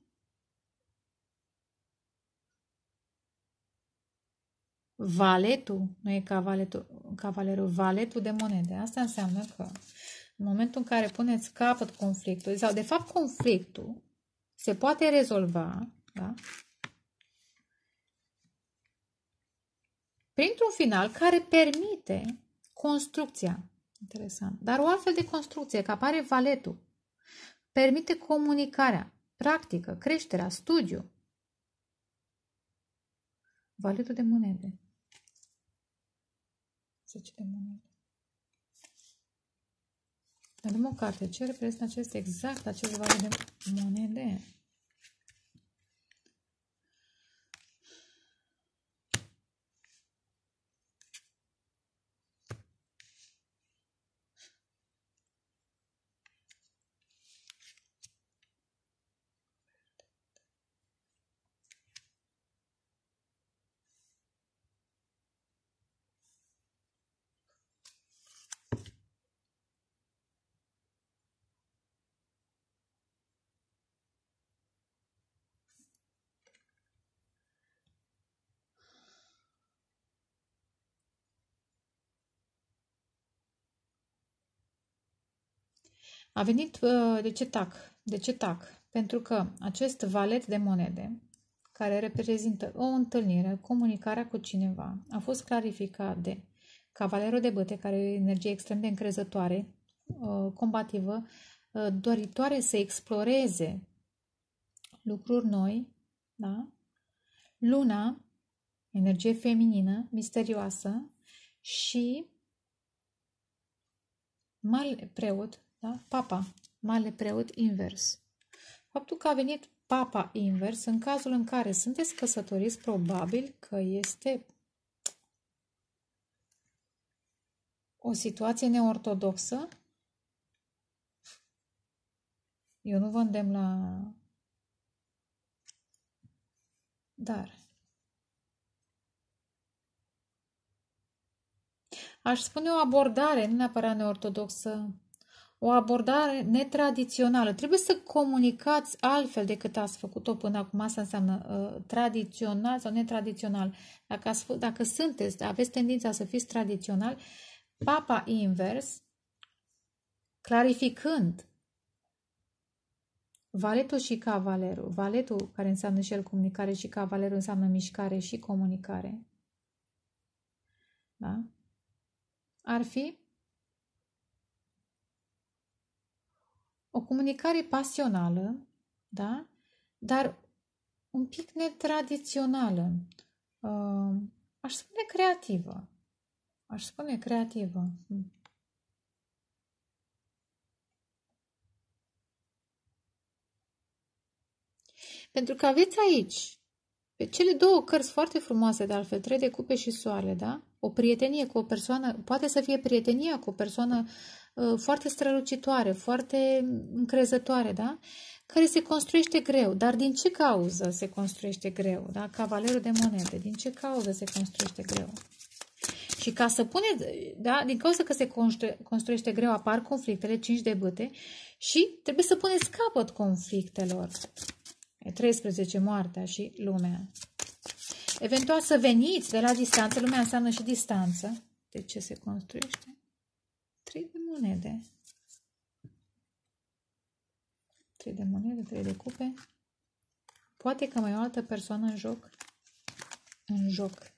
Speaker 1: Valetul, nu e cavaletul, cavalerul, valetul de monede. Asta înseamnă că în momentul în care puneți capăt conflictului, sau de fapt conflictul se poate rezolva, da? Printr-un final care permite construcția Interesant. Dar o altfel de construcție, că apare valetul, permite comunicarea, practică, creșterea, studiu. Valetul de monede. 10 de monede. Dar luăm o carte. Ce reprezintă acest exact acest valet de monede? A venit uh, de ce tac? De ce tac? Pentru că acest valet de monede, care reprezintă o întâlnire, comunicarea cu cineva, a fost clarificat de cavalerul de băte, care e o energie extrem de încrezătoare, uh, combativă, uh, doritoare să exploreze lucruri noi, da? Luna, energie feminină, misterioasă și mare preot da? papa, male preot invers. Faptul că a venit papa invers, în cazul în care sunteți căsătoriți, probabil că este o situație neortodoxă. Eu nu vă îndemn la... Dar... Aș spune o abordare, nu neapărat neortodoxă, o abordare netradițională. Trebuie să comunicați altfel decât ați făcut-o până acum. Asta înseamnă uh, tradițional sau netradițional. Dacă, ați, dacă sunteți, aveți tendința să fiți tradițional, papa invers, clarificând valetul și cavalerul. Valetul care înseamnă și el comunicare și cavalerul înseamnă mișcare și comunicare. Da? Ar fi o comunicare pasională, da? dar un pic netradițională. Uh, aș spune creativă. Aș spune creativă. Hm. Pentru că aveți aici pe cele două cărți foarte frumoase, de altfel, trei de cupe și soare, da? O prietenie cu o persoană, poate să fie prietenia cu o persoană uh, Uh, foarte strălucitoare, foarte încrezătoare, da? care se construiește greu. Dar din ce cauză se construiește greu? Da? Cavalerul de monede, din ce cauză se construiește greu? Și ca să pune, da, din cauza că se construiește greu, apar conflictele, 5 de băte, și trebuie să puneți capăt conflictelor. E 13, moartea și lumea. Eventual să veniți de la distanță, lumea înseamnă și distanță, de ce se construiește. 3 de monede. 3 de monede, 3 de cupe. Poate că mai o altă persoană în joc. În joc.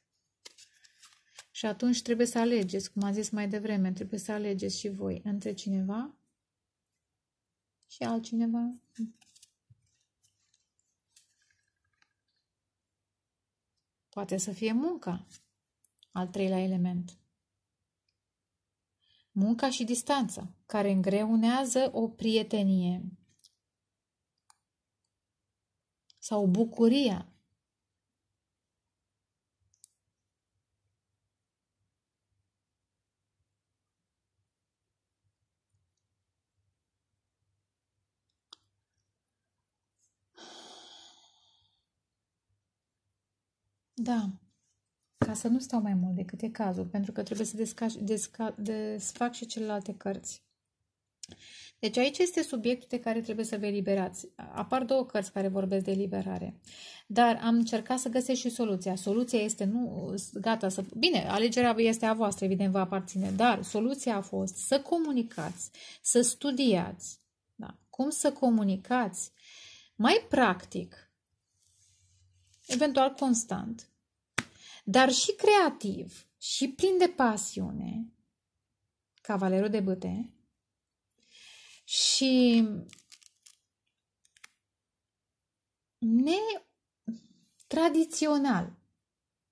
Speaker 1: Și atunci trebuie să alegeți, cum am zis mai devreme, trebuie să alegeți și voi între cineva și altcineva. Poate să fie munca, al treilea element munca și distanța, care îngreunează o prietenie. Sau bucuria. Da ca să nu stau mai mult decât e cazul, pentru că trebuie să desca- desca- desfac și celelalte cărți. Deci aici este subiectul de care trebuie să vă eliberați. Apar două cărți care vorbesc de eliberare. Dar am încercat să găsesc și soluția. Soluția este nu gata să... Bine, alegerea este a voastră, evident vă aparține, dar soluția a fost să comunicați, să studiați. Da. Cum să comunicați mai practic, eventual constant, dar și creativ și plin de pasiune, cavalerul de băte. și netradițional.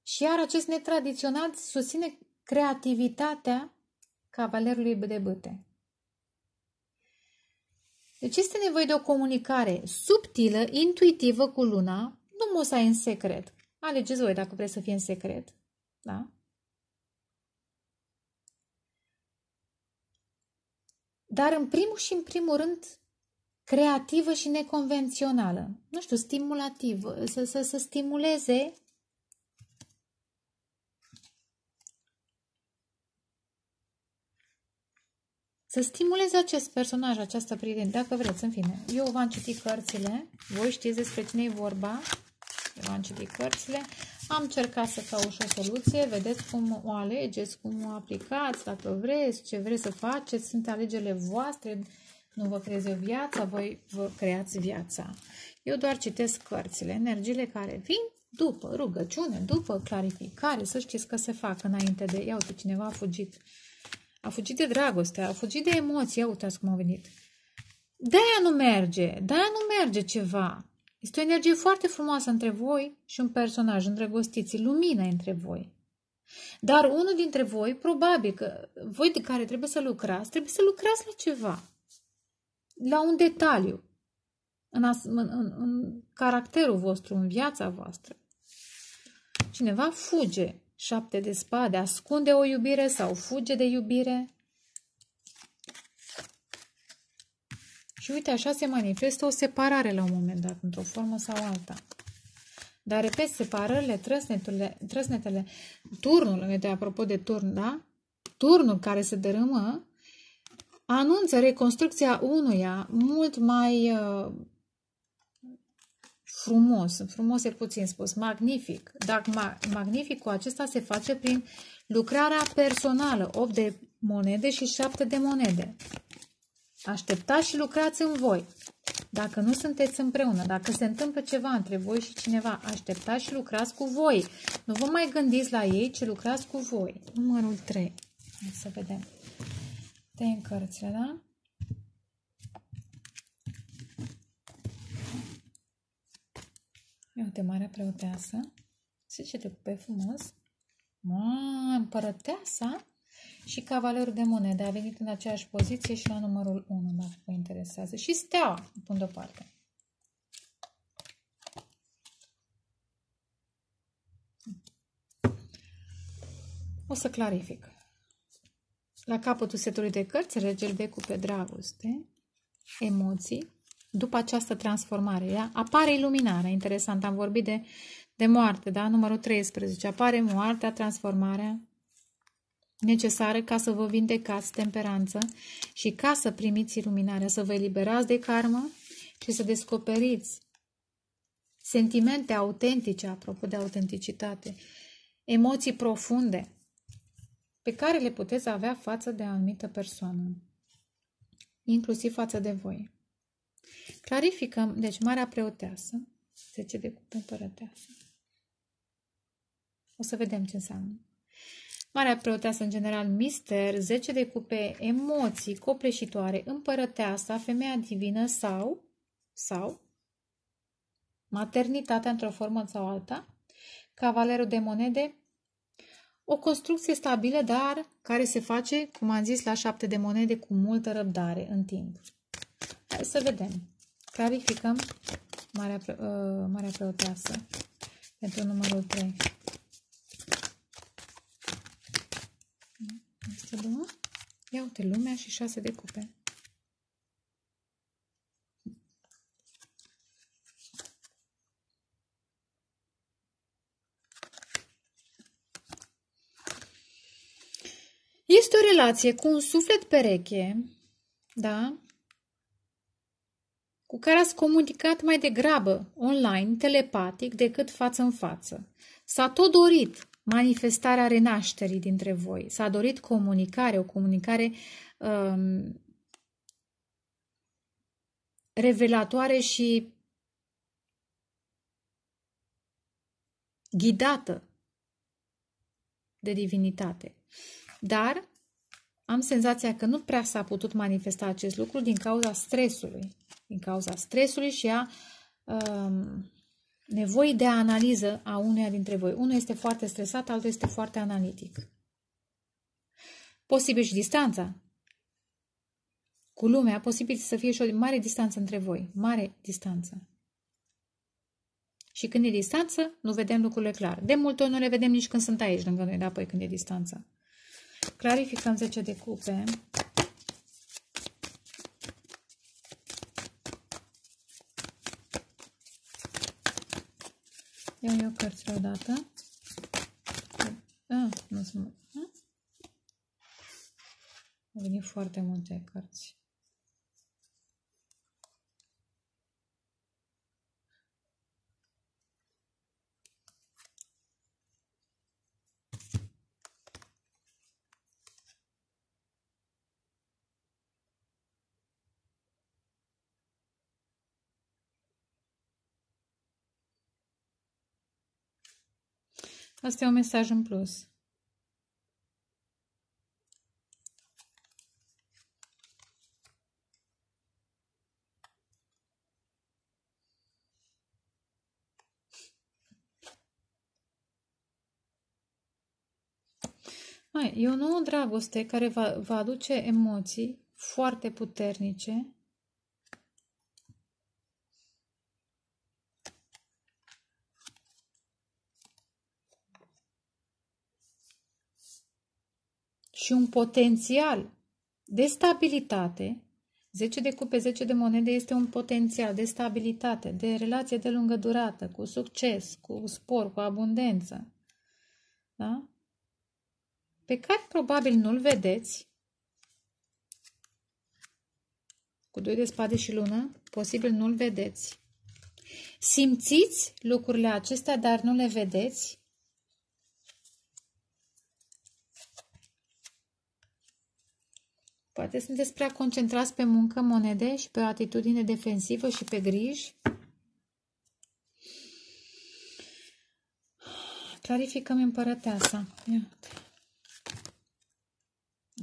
Speaker 1: Și iar acest netradițional susține creativitatea cavalerului de băte. Deci este nevoie de o comunicare subtilă, intuitivă cu luna. Nu musai în secret, Alegeți voi dacă vreți să fie în secret. Da? Dar în primul și în primul rând creativă și neconvențională. Nu știu, stimulativă, să, să, să stimuleze să stimuleze acest personaj, această prietenă, dacă vreți, în fine. Eu v-am citit cărțile, voi știți despre cine e vorba. Eu am citit cărțile. Am încercat să caut o soluție. Vedeți cum o alegeți, cum o aplicați, dacă vreți, ce vreți să faceți. Sunt alegerile voastre. Nu vă creeze viața, voi vă creați viața. Eu doar citesc cărțile, energiile care vin după rugăciune, după clarificare, să știți că se fac înainte de, ia uite, cineva a fugit. A fugit de dragoste, a fugit de emoții, ia uitați cum a venit. De-aia nu merge, de-aia nu merge ceva. Este o energie foarte frumoasă între voi și un personaj îndrăgostit, lumina între voi. Dar unul dintre voi, probabil că voi de care trebuie să lucrați, trebuie să lucrați la ceva, la un detaliu, în, as, în, în, în caracterul vostru, în viața voastră. Cineva fuge șapte de spade, ascunde o iubire sau fuge de iubire, Și uite, așa se manifestă o separare la un moment dat, într-o formă sau alta. Dar, repet, separările, trăsnetele, trăsnetele turnul, de apropo de turn, da? Turnul care se dărâmă anunță reconstrucția unuia mult mai uh, frumos, frumos e puțin spus, magnific. Dacă ma magnificul acesta se face prin lucrarea personală, 8 de monede și 7 de monede. Așteptați și lucrați în voi. Dacă nu sunteți împreună, dacă se întâmplă ceva între voi și cineva, așteptați și lucrați cu voi. Nu vă mai gândiți la ei, ci lucrați cu voi. Numărul 3. Hai să vedem. Te cărțile, da? Uite, Marea Preoteasă. Se te pe frumos. Mă, împărăteasa și cavalerul de monede a venit în aceeași poziție și la numărul 1, dacă vă interesează. Și stea, pun deoparte. O să clarific. La capătul setului de cărți, regele de cupe, dragoste, emoții, după această transformare, da? apare iluminarea. Interesant, am vorbit de, de moarte, da? numărul 13. Apare moartea, transformarea, necesară ca să vă vindecați temperanță și ca să primiți iluminarea, să vă eliberați de karmă și să descoperiți sentimente autentice, apropo de autenticitate, emoții profunde pe care le puteți avea față de o anumită persoană, inclusiv față de voi. Clarificăm, deci, Marea Preoteasă, 10 de cupe împărăteasă. O să vedem ce înseamnă. Marea preoteasă, în general, mister, 10 de cupe, emoții, copleșitoare, împărăteasa, femeia divină sau, sau maternitatea într-o formă sau alta, cavalerul de monede, o construcție stabilă, dar care se face, cum am zis, la șapte de monede cu multă răbdare în timp. Hai să vedem. Clarificăm Marea, uh, Marea Preoteasă pentru numărul 3. să luăm? Ia uite, lumea și șase de cupe. Este o relație cu un suflet pereche, da? Cu care ați comunicat mai degrabă online, telepatic, decât față în față. S-a tot dorit manifestarea renașterii dintre voi. S-a dorit comunicare, o comunicare um, revelatoare și ghidată de divinitate. Dar am senzația că nu prea s-a putut manifesta acest lucru din cauza stresului. Din cauza stresului și a um, nevoi de analiză a uneia dintre voi. Unul este foarte stresat, altul este foarte analitic. Posibil și distanța cu lumea, posibil să fie și o mare distanță între voi. Mare distanță. Și când e distanță, nu vedem lucrurile clar. De multe ori nu le vedem nici când sunt aici lângă noi, dar apoi când e distanță. Clarificăm 10 de cupe. Iau eu cărțile odată. Ah, nu sunt. A venit foarte multe cărți. Asta e un mesaj în plus. Mai, e o nouă dragoste care va, va aduce emoții foarte puternice și un potențial de stabilitate, 10 de cupe, 10 de monede este un potențial de stabilitate, de relație de lungă durată, cu succes, cu spor, cu abundență, da? pe care probabil nu-l vedeți, cu doi de spade și lună, posibil nu-l vedeți. Simțiți lucrurile acestea, dar nu le vedeți Poate sunteți prea concentrați pe muncă, monede și pe o atitudine defensivă și pe griji. Clarificăm împărăteasa. Nu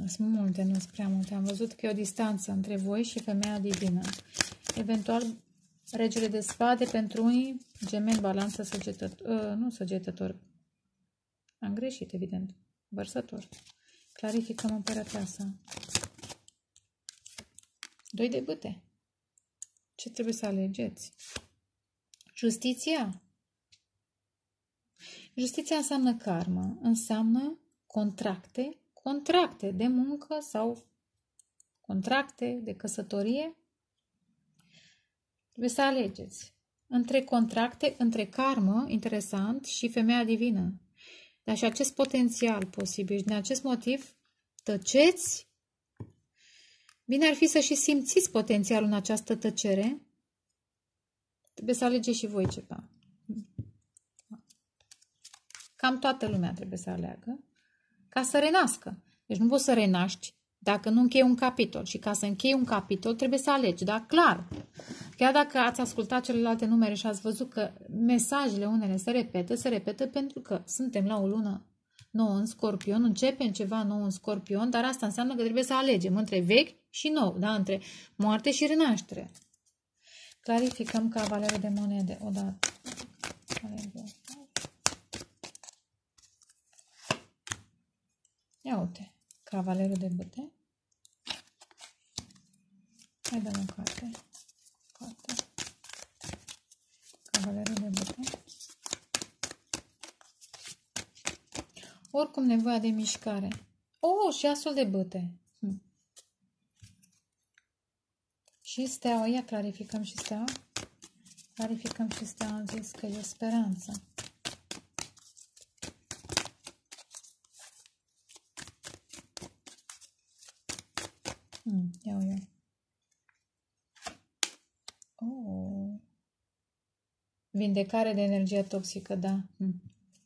Speaker 1: Sunt multe, nu sunt prea multe. Am văzut că e o distanță între voi și femeia divină. Eventual, regele de spade pentru unii, gemeni, balanță, săgetător, uh, ă, nu săgetător, am greșit, evident, vărsător. Clarificăm împărăteasa. Doi de bâte. Ce trebuie să alegeți? Justiția. Justiția înseamnă karma, înseamnă contracte, contracte de muncă sau contracte de căsătorie. Trebuie să alegeți între contracte, între karmă, interesant, și femeia divină. Dar și acest potențial posibil. Și din acest motiv, tăceți Bine ar fi să și simțiți potențialul în această tăcere. Trebuie să alegeți și voi ceva. Cam toată lumea trebuie să aleagă ca să renască. Deci nu poți să renaști dacă nu închei un capitol. Și ca să închei un capitol trebuie să alegi, da? Clar. Chiar dacă ați ascultat celelalte numere și ați văzut că mesajele unele se repetă, se repetă pentru că suntem la o lună nou în scorpion, începem ceva nou în scorpion, dar asta înseamnă că trebuie să alegem între vechi și nou, da? între moarte și renaștere. Clarificăm cavalerul de monede odată. Ia uite, cavalerul de băte. Hai dăm o carte. Oricum nevoia de mișcare. Oh, și asul de băte. Hm. Și steaua, ia clarificăm și steaua. Clarificăm și steaua, am zis că e speranță. Hmm, iau Oh. Vindecare de energie toxică, da. Hm,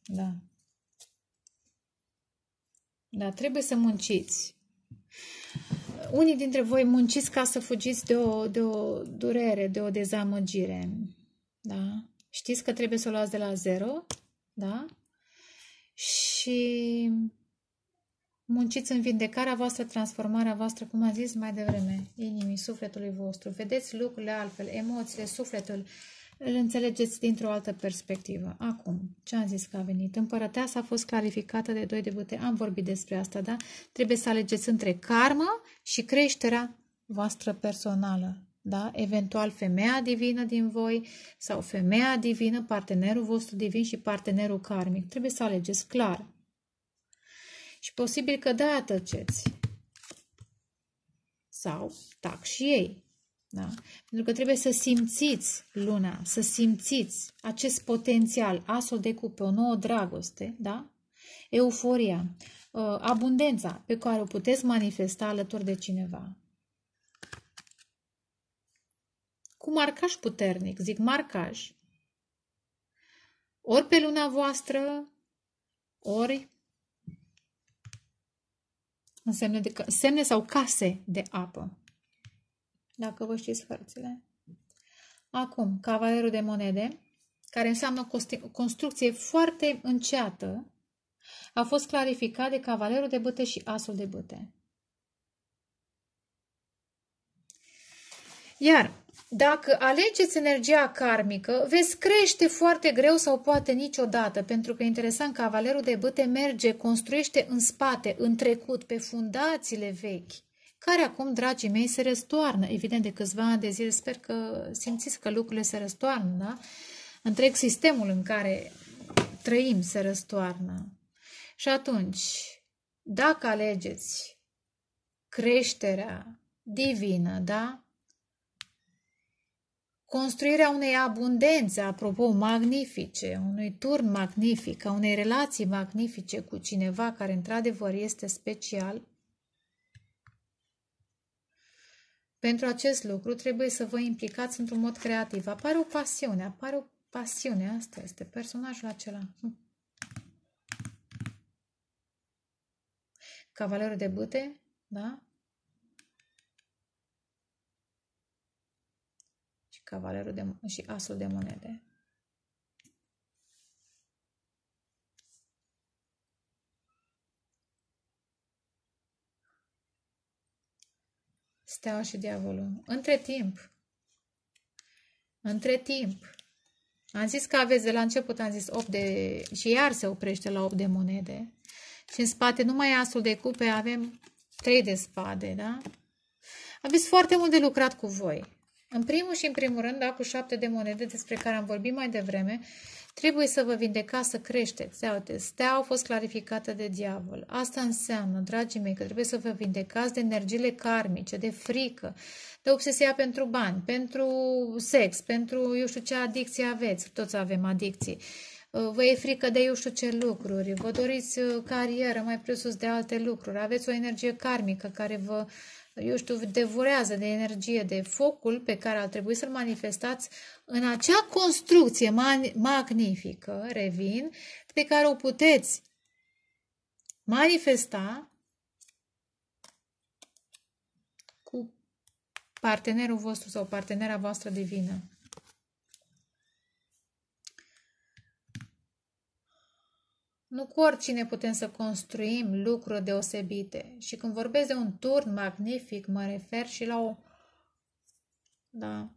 Speaker 1: da. Da, trebuie să munciți. Unii dintre voi munciți ca să fugiți de o, de o durere, de o dezamăgire. Da? Știți că trebuie să o luați de la zero, da? Și munciți în vindecarea voastră, transformarea voastră, cum am zis mai devreme, inimii, sufletului vostru. Vedeți lucrurile altfel, emoțiile, sufletul, îl înțelegeți dintr-o altă perspectivă. Acum, ce am zis că a venit? Împărăteasa a fost clarificată de doi debute. Am vorbit despre asta, da? Trebuie să alegeți între karma și creșterea voastră personală. Da? Eventual femeia divină din voi sau femeia divină, partenerul vostru divin și partenerul karmic. Trebuie să alegeți clar. Și posibil că de-aia tăceți. Sau tac și ei. Da? Pentru că trebuie să simțiți luna, să simțiți acest potențial. Asul de cupe, o nouă dragoste, da? euforia, ă, abundența pe care o puteți manifesta alături de cineva. Cu marcaj puternic, zic marcaj, ori pe luna voastră, ori în semne, de, semne sau case de apă dacă vă știți hărțile. Acum, cavalerul de monede, care înseamnă o construcție foarte înceată, a fost clarificat de cavalerul de bâte și asul de bâte. Iar dacă alegeți energia karmică, veți crește foarte greu sau poate niciodată, pentru că, interesant, cavalerul de bâte merge, construiește în spate, în trecut, pe fundațiile vechi care acum, dragii mei, se răstoarnă. Evident, de câțiva ani de zile sper că simțiți că lucrurile se răstoarnă, da? Întreg sistemul în care trăim se răstoarnă. Și atunci, dacă alegeți creșterea divină, da? Construirea unei abundențe, apropo, magnifice, unui turn magnific, a unei relații magnifice cu cineva care într-adevăr este special, Pentru acest lucru trebuie să vă implicați într-un mod creativ. Apare o pasiune, apare o pasiune. Asta este personajul acela. Cavalerul de bâte, da? Și cavalerul de, și asul de monede. steaua și diavolul. Între timp, între timp, am zis că aveți de la început, am zis 8 de... și iar se oprește la 8 de monede. Și în spate, numai asul de cupe, avem 3 de spade, da? Aveți foarte mult de lucrat cu voi. În primul și în primul rând, da, cu 7 de monede despre care am vorbit mai devreme Trebuie să vă vindecați, să creșteți. Uite, stea a fost clarificată de diavol. Asta înseamnă, dragii mei, că trebuie să vă vindecați de energiile karmice, de frică, de obsesia pentru bani, pentru sex, pentru eu știu ce adicție aveți. Toți avem adicții. Uh, vă e frică de eu știu ce lucruri, vă doriți uh, carieră mai presus de alte lucruri, aveți o energie karmică care vă uh, eu știu, devorează de energie, de focul pe care ar trebui să-l manifestați în acea construcție magnifică, revin, pe care o puteți manifesta cu partenerul vostru sau partenera voastră divină. Nu cu oricine putem să construim lucruri deosebite. Și când vorbesc de un turn magnific, mă refer și la o da,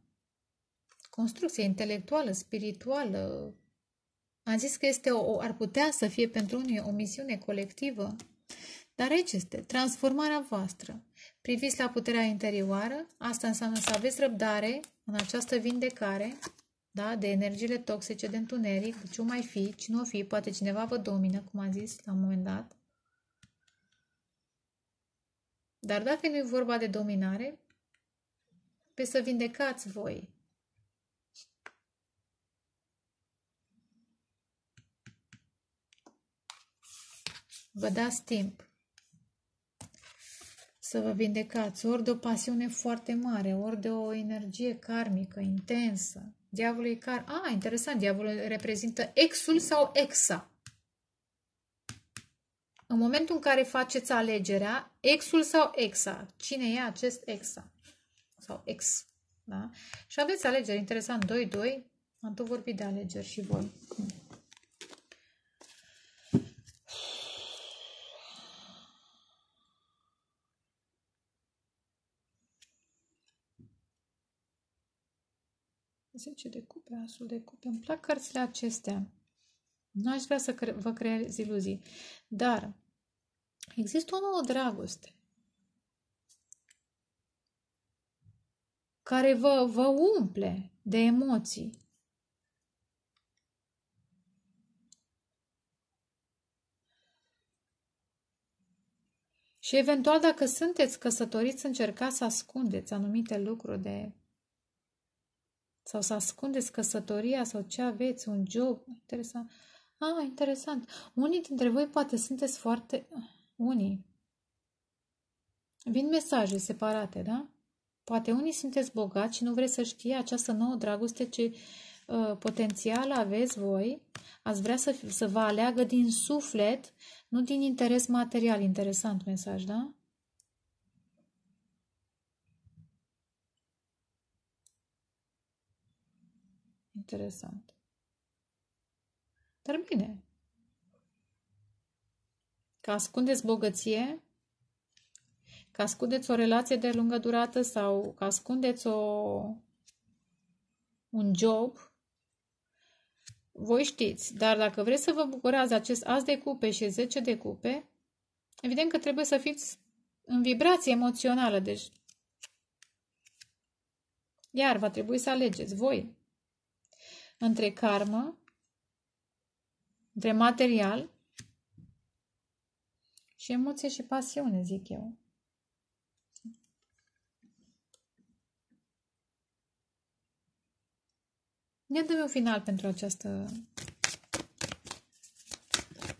Speaker 1: construcție intelectuală, spirituală. Am zis că este o, ar putea să fie pentru unii o misiune colectivă, dar aici este transformarea voastră. Priviți la puterea interioară, asta înseamnă să aveți răbdare în această vindecare, da? de energiile toxice, de întuneric, de deci ce o mai fi, cine o fi, poate cineva vă domină, cum am zis la un moment dat. Dar dacă nu e vorba de dominare, pe să vindecați voi. Vă dați timp să vă vindecați, ori de o pasiune foarte mare, ori de o energie karmică intensă, Diavolul e car. Ah, interesant, diavolul reprezintă exul sau exa. În momentul în care faceți alegerea, exul sau exa, cine e acest exa? Sau ex, da? Și aveți alegeri, interesant, 2-2, am tot vorbit de alegeri și voi. 10 de cupe, asul de cupe. Îmi plac cărțile acestea. Nu aș vrea să cre- vă creez iluzii. Dar există o nouă dragoste care vă, vă umple de emoții. Și eventual, dacă sunteți căsătoriți, încercați să ascundeți anumite lucruri de sau să ascundeți căsătoria sau ce aveți, un job. Interesant. Ah, interesant. Unii dintre voi poate sunteți foarte... Unii. Vin mesaje separate, da? Poate unii sunteți bogați și nu vreți să știe această nouă dragoste ce uh, potențial aveți voi. Ați vrea să, să vă aleagă din suflet, nu din interes material. Interesant mesaj, da? interesant. Dar bine. Că ascundeți bogăție, că ascundeți o relație de lungă durată sau că ascundeți o, un job, voi știți, dar dacă vreți să vă bucurați acest as de cupe și 10 de cupe, evident că trebuie să fiți în vibrație emoțională, deci iar va trebui să alegeți voi între karmă, între material și emoție și pasiune, zic eu. Ne dăm un final pentru această,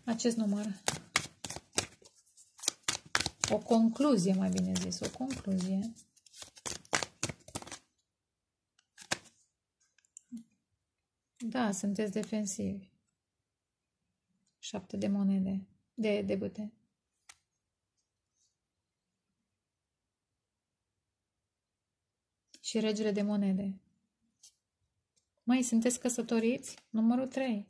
Speaker 1: acest număr. O concluzie, mai bine zis, o concluzie. Da, sunteți defensivi. Șapte de monede. De, de bute. Și regele de monede. Mai sunteți căsătoriți? Numărul 3.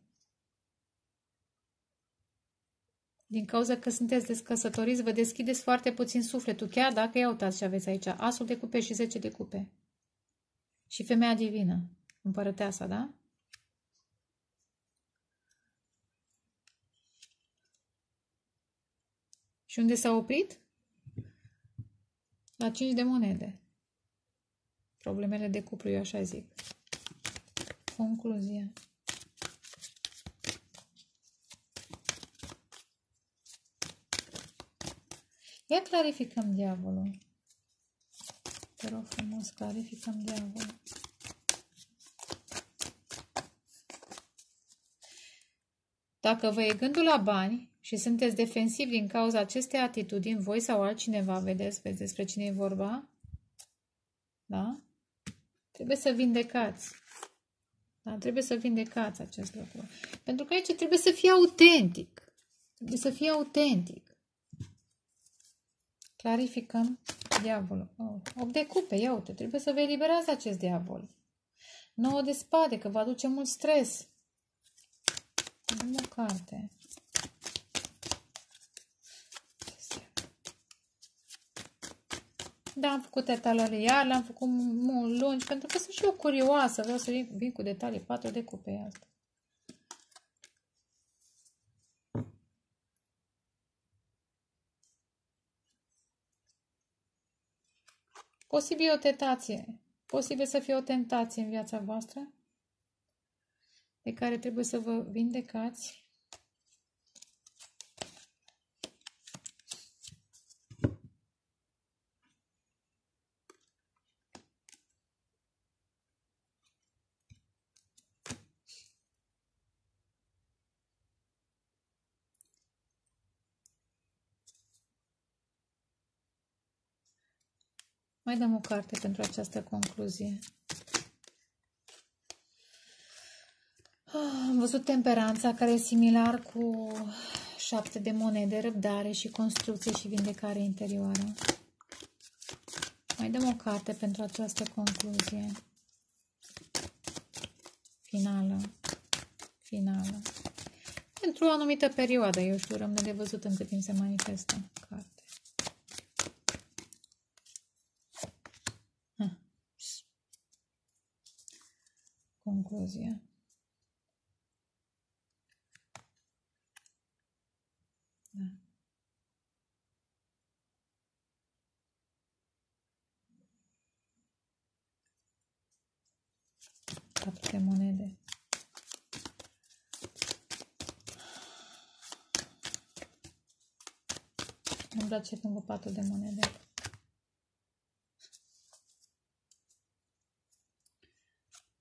Speaker 1: Din cauza că sunteți descăsătoriți, vă deschideți foarte puțin sufletul, chiar dacă ia uitați ce aveți aici. Asul de cupe și 10 de cupe. Și femeia divină, împărăteasa, da? Și unde s-a oprit? La 5 de monede. Problemele de cuplu, eu așa zic. Concluzia. Ia clarificăm diavolul. Te rog frumos, clarificăm diavolul. Dacă vă e gândul la bani și sunteți defensivi din cauza acestei atitudini, voi sau altcineva, vedeți, vedeți despre cine e vorba? Da? Trebuie să vindecați. Da? Trebuie să vindecați acest lucru. Pentru că aici trebuie să fie autentic. Trebuie să fie autentic. Clarificăm diavolul. Oh, 8 de cupe, ia uite, trebuie să vă eliberați acest diavol. 9 de spade, că vă aduce mult stres avem o carte. Da, am făcut iar l-am făcut mult lungi, pentru că sunt și eu curioasă, vreau să vin, vin cu detalii, patru de cupe asta. Posibil o tentație. Posibil să fie o tentație în viața voastră de care trebuie să vă vindecați. Mai dăm o carte pentru această concluzie. văzut temperanța care e similar cu șapte de monede, răbdare și construcție și vindecare interioară. Mai dăm o carte pentru această concluzie finală, finală. Pentru o anumită perioadă, eu știu, rămâne de văzut în cât timp se manifestă carte. Concluzia. dat și lângă patul de monede.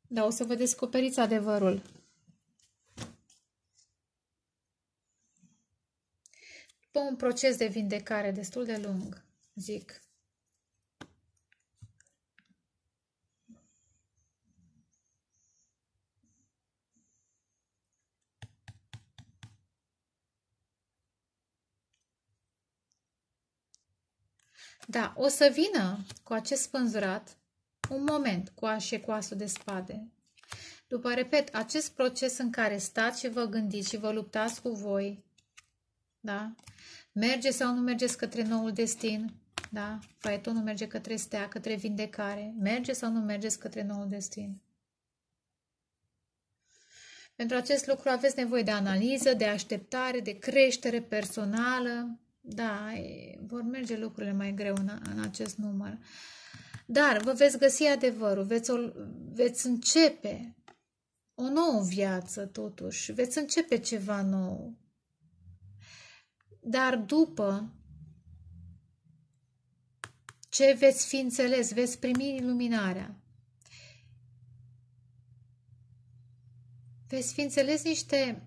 Speaker 1: Da, o să vă descoperiți adevărul. După un proces de vindecare destul de lung, zic, Da, o să vină cu acest spânzurat un moment cu aș cu asul de spade. După, repet, acest proces în care stați și vă gândiți și vă luptați cu voi, da? Merge sau nu mergeți către noul destin, da? Faetonul merge către stea, către vindecare. Merge sau nu mergeți către noul destin? Pentru acest lucru aveți nevoie de analiză, de așteptare, de creștere personală, da, vor merge lucrurile mai greu în, în acest număr. Dar vă veți găsi adevărul, veți, o, veți începe o nouă viață totuși, veți începe ceva nou. Dar după ce veți fi înțeles, veți primi iluminarea. Veți fi înțeles niște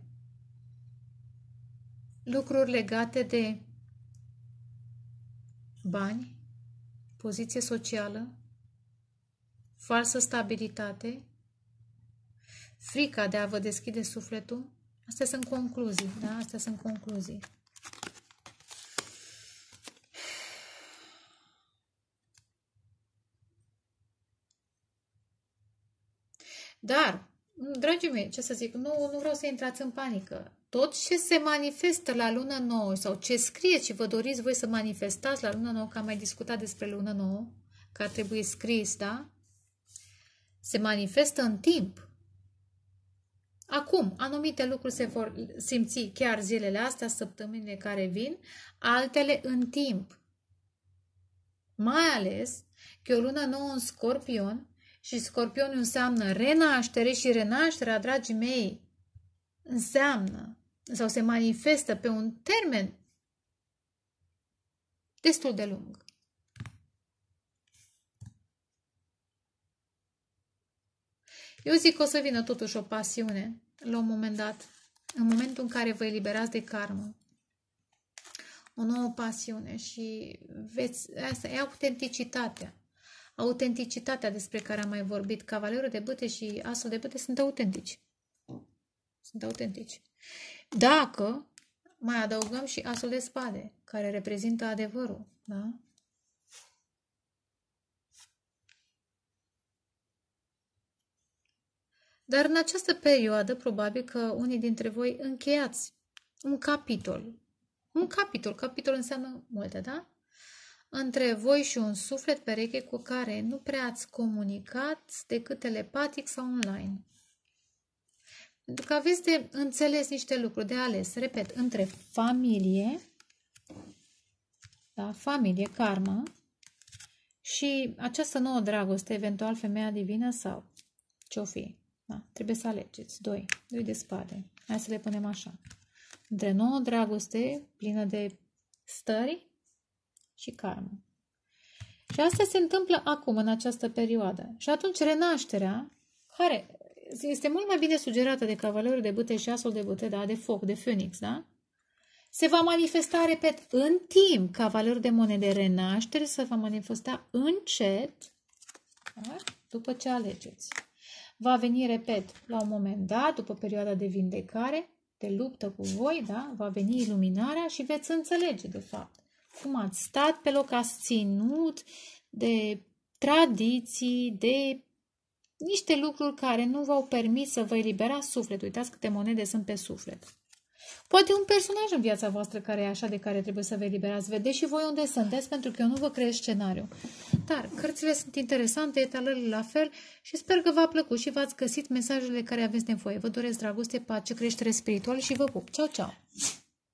Speaker 1: lucruri legate de bani, poziție socială, falsă stabilitate, frica de a vă deschide sufletul. Astea sunt concluzii, da? Astea sunt concluzii. Dar, dragii mei, ce să zic, nu, nu vreau să intrați în panică. Tot ce se manifestă la luna nouă sau ce scrie și vă doriți voi să manifestați la luna nouă, că am mai discutat despre luna nouă, că ar trebui scris, da? Se manifestă în timp. Acum, anumite lucruri se vor simți chiar zilele astea, săptămânile care vin, altele în timp. Mai ales că e o lună nouă în scorpion și scorpionul înseamnă renaștere și renașterea, dragii mei, înseamnă sau se manifestă pe un termen destul de lung. Eu zic că o să vină totuși o pasiune la un moment dat, în momentul în care vă eliberați de karmă, o nouă pasiune și veți, asta e autenticitatea. Autenticitatea despre care am mai vorbit. Cavalerul de bâte și asul de bâte sunt autentici. Sunt autentici. Dacă mai adăugăm și asul de spade, care reprezintă adevărul, da? Dar în această perioadă, probabil că unii dintre voi încheiați un capitol. Un capitol. Capitol înseamnă multe, da? Între voi și un suflet pereche cu care nu prea ați comunicat decât telepatic sau online că aveți de înțeles niște lucruri, de ales, repet, între familie, da, familie, karma, și această nouă dragoste, eventual femeia divină sau ce-o fi. Da, trebuie să alegeți. Doi, doi de spade. Hai să le punem așa. Între nouă dragoste, plină de stări și karma. Și asta se întâmplă acum, în această perioadă. Și atunci renașterea, care este mult mai bine sugerată de cavalerul de bute și asul de bute, da, de foc, de phoenix, da? Se va manifesta, repet, în timp. Cavalerul de monede renaștere se va manifesta încet, da? după ce alegeți. Va veni, repet, la un moment dat, după perioada de vindecare, de luptă cu voi, da? va veni iluminarea și veți înțelege, de fapt, cum ați stat pe loc, ați ținut de tradiții, de niște lucruri care nu v-au permis să vă elibera sufletul. Uitați câte monede sunt pe suflet. Poate un personaj în viața voastră care e așa de care trebuie să vă eliberați. Vedeți și voi unde sunteți, pentru că eu nu vă creez scenariu. Dar cărțile sunt interesante, etalările la fel și sper că v-a plăcut și v-ați găsit mesajele care aveți nevoie. Vă doresc dragoste, pace, creștere spirituală și vă pup. Ceau, ceau!